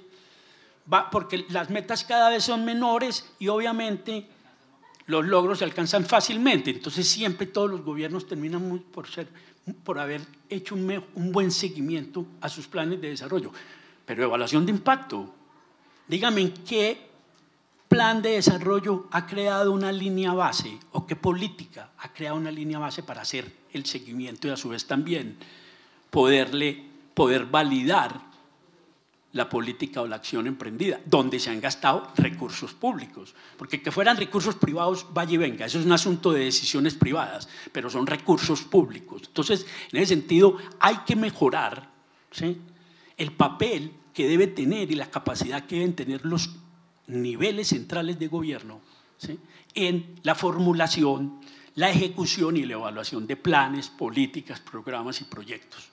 [SPEAKER 2] Va, porque las metas cada vez son menores y obviamente los logros se alcanzan fácilmente. Entonces siempre todos los gobiernos terminan por, ser, por haber hecho un, un buen seguimiento a sus planes de desarrollo. Pero evaluación de impacto. Dígame en qué plan de desarrollo ha creado una línea base o qué política ha creado una línea base para hacer el seguimiento y a su vez también poderle, poder validar la política o la acción emprendida, donde se han gastado recursos públicos. Porque que fueran recursos privados, vaya y venga, eso es un asunto de decisiones privadas, pero son recursos públicos. Entonces, en ese sentido, hay que mejorar el papel que debe tener y la capacidad que deben tener los niveles centrales de gobierno en la formulación, la ejecución y la evaluación de planes, políticas, programas y proyectos.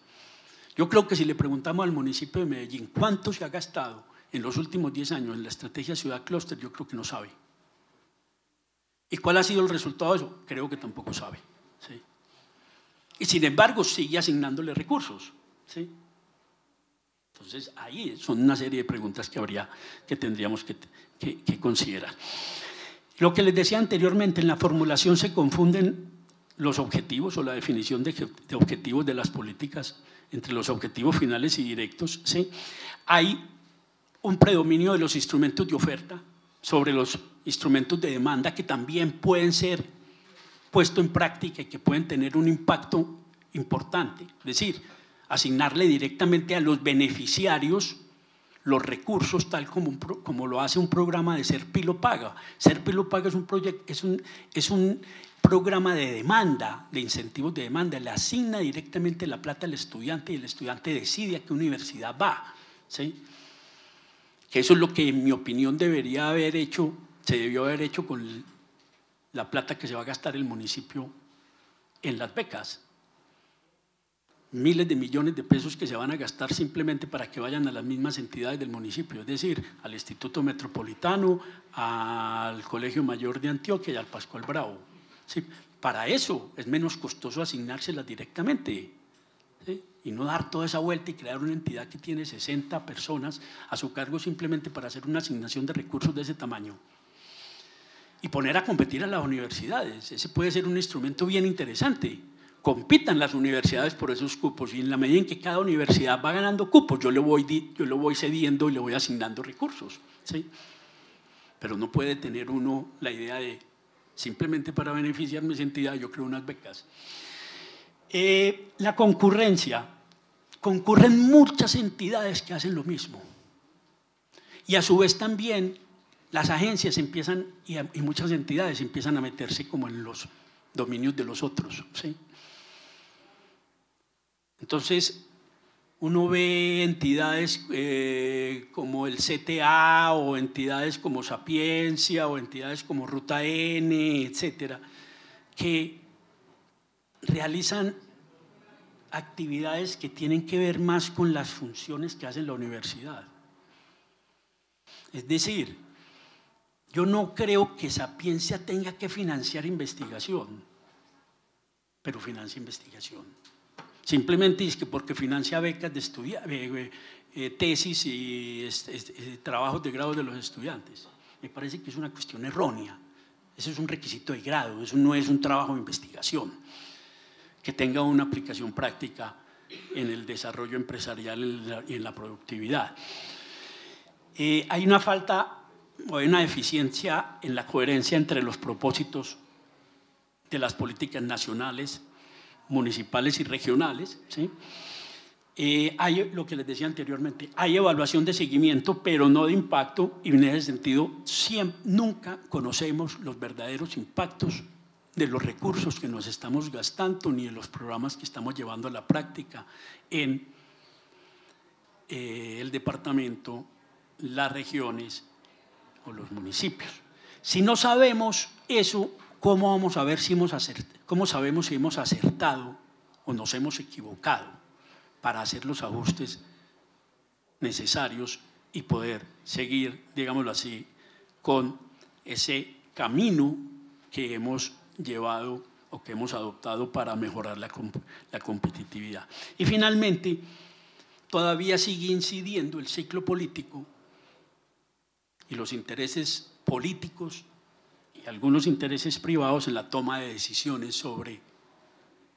[SPEAKER 2] Yo creo que si le preguntamos al municipio de Medellín cuánto se ha gastado en los últimos 10 años en la estrategia Ciudad cluster yo creo que no sabe. ¿Y cuál ha sido el resultado de eso? Creo que tampoco sabe. Y sin embargo sigue asignándole recursos. ¿sí? Entonces, ahí son una serie de preguntas que, habría, que tendríamos que, considerar. Lo que les decía anteriormente, en la formulación se confunden los objetivos o la definición de, objetivos de las políticas entre los objetivos finales y directos. Hay un predominio de los instrumentos de oferta sobre los instrumentos de demanda que también pueden ser puestos en práctica y que pueden tener un impacto importante. Es decir, asignarle directamente a los beneficiarios los recursos tal como, como lo hace un programa de Ser Paga. pilo Paga es un, Paga es, un, es un programa de demanda, de incentivos de demanda, le asigna directamente la plata al estudiante y el estudiante decide a qué universidad va. ¿sí? Que eso es lo que en mi opinión debería haber hecho, se debió haber hecho con la plata que se va a gastar el municipio en las becas miles de millones de pesos que se van a gastar simplemente para que vayan a las mismas entidades del municipio, es decir, al Instituto Metropolitano, al Colegio Mayor de Antioquia y al Pascual Bravo. ¿Sí? Para eso es menos costoso asignárselas directamente y no dar toda esa vuelta y crear una entidad que tiene 60 personas a su cargo simplemente para hacer una asignación de recursos de ese tamaño. Y poner a competir a las universidades, ese puede ser un instrumento bien interesante compitan las universidades por esos cupos y en la medida en que cada universidad va ganando cupos, yo le voy, yo lo voy cediendo y le voy asignando recursos. ¿sí? Pero no puede tener uno la idea de simplemente para beneficiar mis entidad, yo creo unas becas. Eh, la concurrencia. Concurren muchas entidades que hacen lo mismo. Y a su vez también las agencias empiezan y muchas entidades empiezan a meterse como en los dominios de los otros. ¿sí? Entonces, uno ve entidades eh, como el CTA o entidades como Sapiencia o entidades como Ruta N, etcétera, que realizan actividades que tienen que ver más con las funciones que hace la universidad. Es decir, yo no creo que Sapiencia tenga que financiar investigación, pero financia investigación. Simplemente es que porque financia becas de estudiantes, eh, eh, eh, tesis y este, este, trabajos de grado de los estudiantes. Me parece que es una cuestión errónea. Ese es un requisito de grado, eso no es un trabajo de investigación que tenga una aplicación práctica en el desarrollo empresarial y en la productividad. hay una falta o hay una deficiencia en la coherencia entre los propósitos de las políticas nacionales municipales y regionales. ¿sí? Eh, hay lo que les decía anteriormente, hay evaluación de seguimiento, pero no de impacto, y en ese sentido nunca conocemos los verdaderos impactos de los recursos que nos estamos gastando ni de los programas que estamos llevando a la práctica en eh, el departamento, las regiones o los municipios. Si no sabemos eso, ¿cómo vamos a ver si hemos acertado, cómo sabemos si hemos acertado o nos hemos equivocado para hacer los ajustes necesarios y poder seguir, digámoslo así, con ese camino que hemos llevado o que hemos adoptado para mejorar la, la competitividad. Y finalmente, todavía sigue incidiendo el ciclo político y los intereses políticos y algunos intereses privados en la toma de decisiones sobre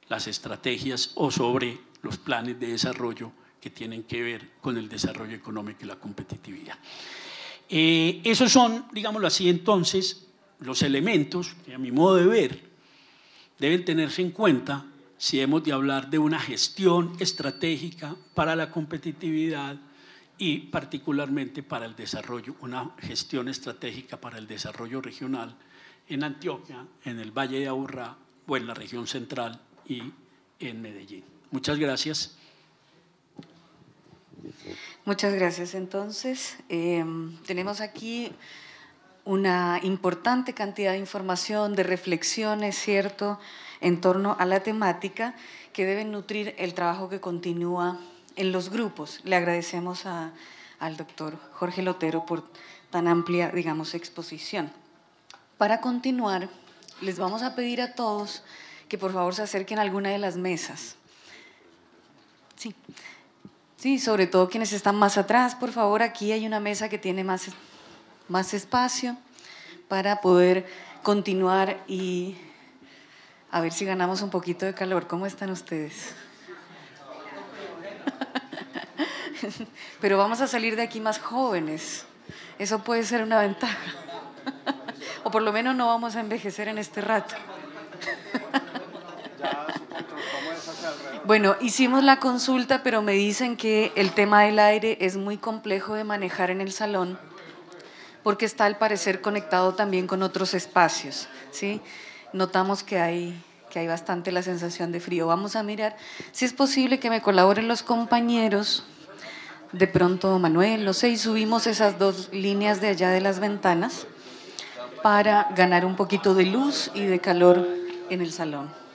[SPEAKER 2] las estrategias o sobre los planes de desarrollo que tienen que ver con el desarrollo económico y la competitividad. Eh, esos son, digámoslo así, entonces, los elementos que a mi modo de ver deben tenerse en cuenta si hemos de hablar de una gestión estratégica para la competitividad y particularmente para el desarrollo, una gestión estratégica para el desarrollo regional en Antioquia, en el Valle de Aburrá o en la región central y en Medellín. Muchas gracias. Muchas
[SPEAKER 3] gracias. Entonces, em, tenemos aquí una importante cantidad de información, de reflexiones, ¿cierto?, en torno a la temática que deben nutrir el trabajo que continúa en los grupos. Le agradecemos al doctor Jorge Lotero por tan amplia, digamos, exposición. Para continuar, les vamos a pedir a todos que por favor se acerquen a alguna de las mesas. Sí. Sí, sobre todo quienes están más atrás, por favor, aquí hay una mesa que tiene más, más espacio para poder continuar y a ver si ganamos un poquito de calor. ¿Cómo están ustedes? pero vamos a salir de aquí más jóvenes. Eso puede ser una ventaja. o por lo menos no vamos a envejecer en este rato. Bueno, hicimos la consulta, pero me dicen que el tema del aire es muy complejo de manejar en el salón porque está al parecer conectado también con otros espacios, ¿sí? Notamos que hay que hay bastante la sensación de frío. Vamos a mirar si es posible que me colaboren los compañeros de pronto Manuel, no sé, y subimos esas dos líneas de allá de las ventanas para ganar un poquito de luz y de calor en el salón.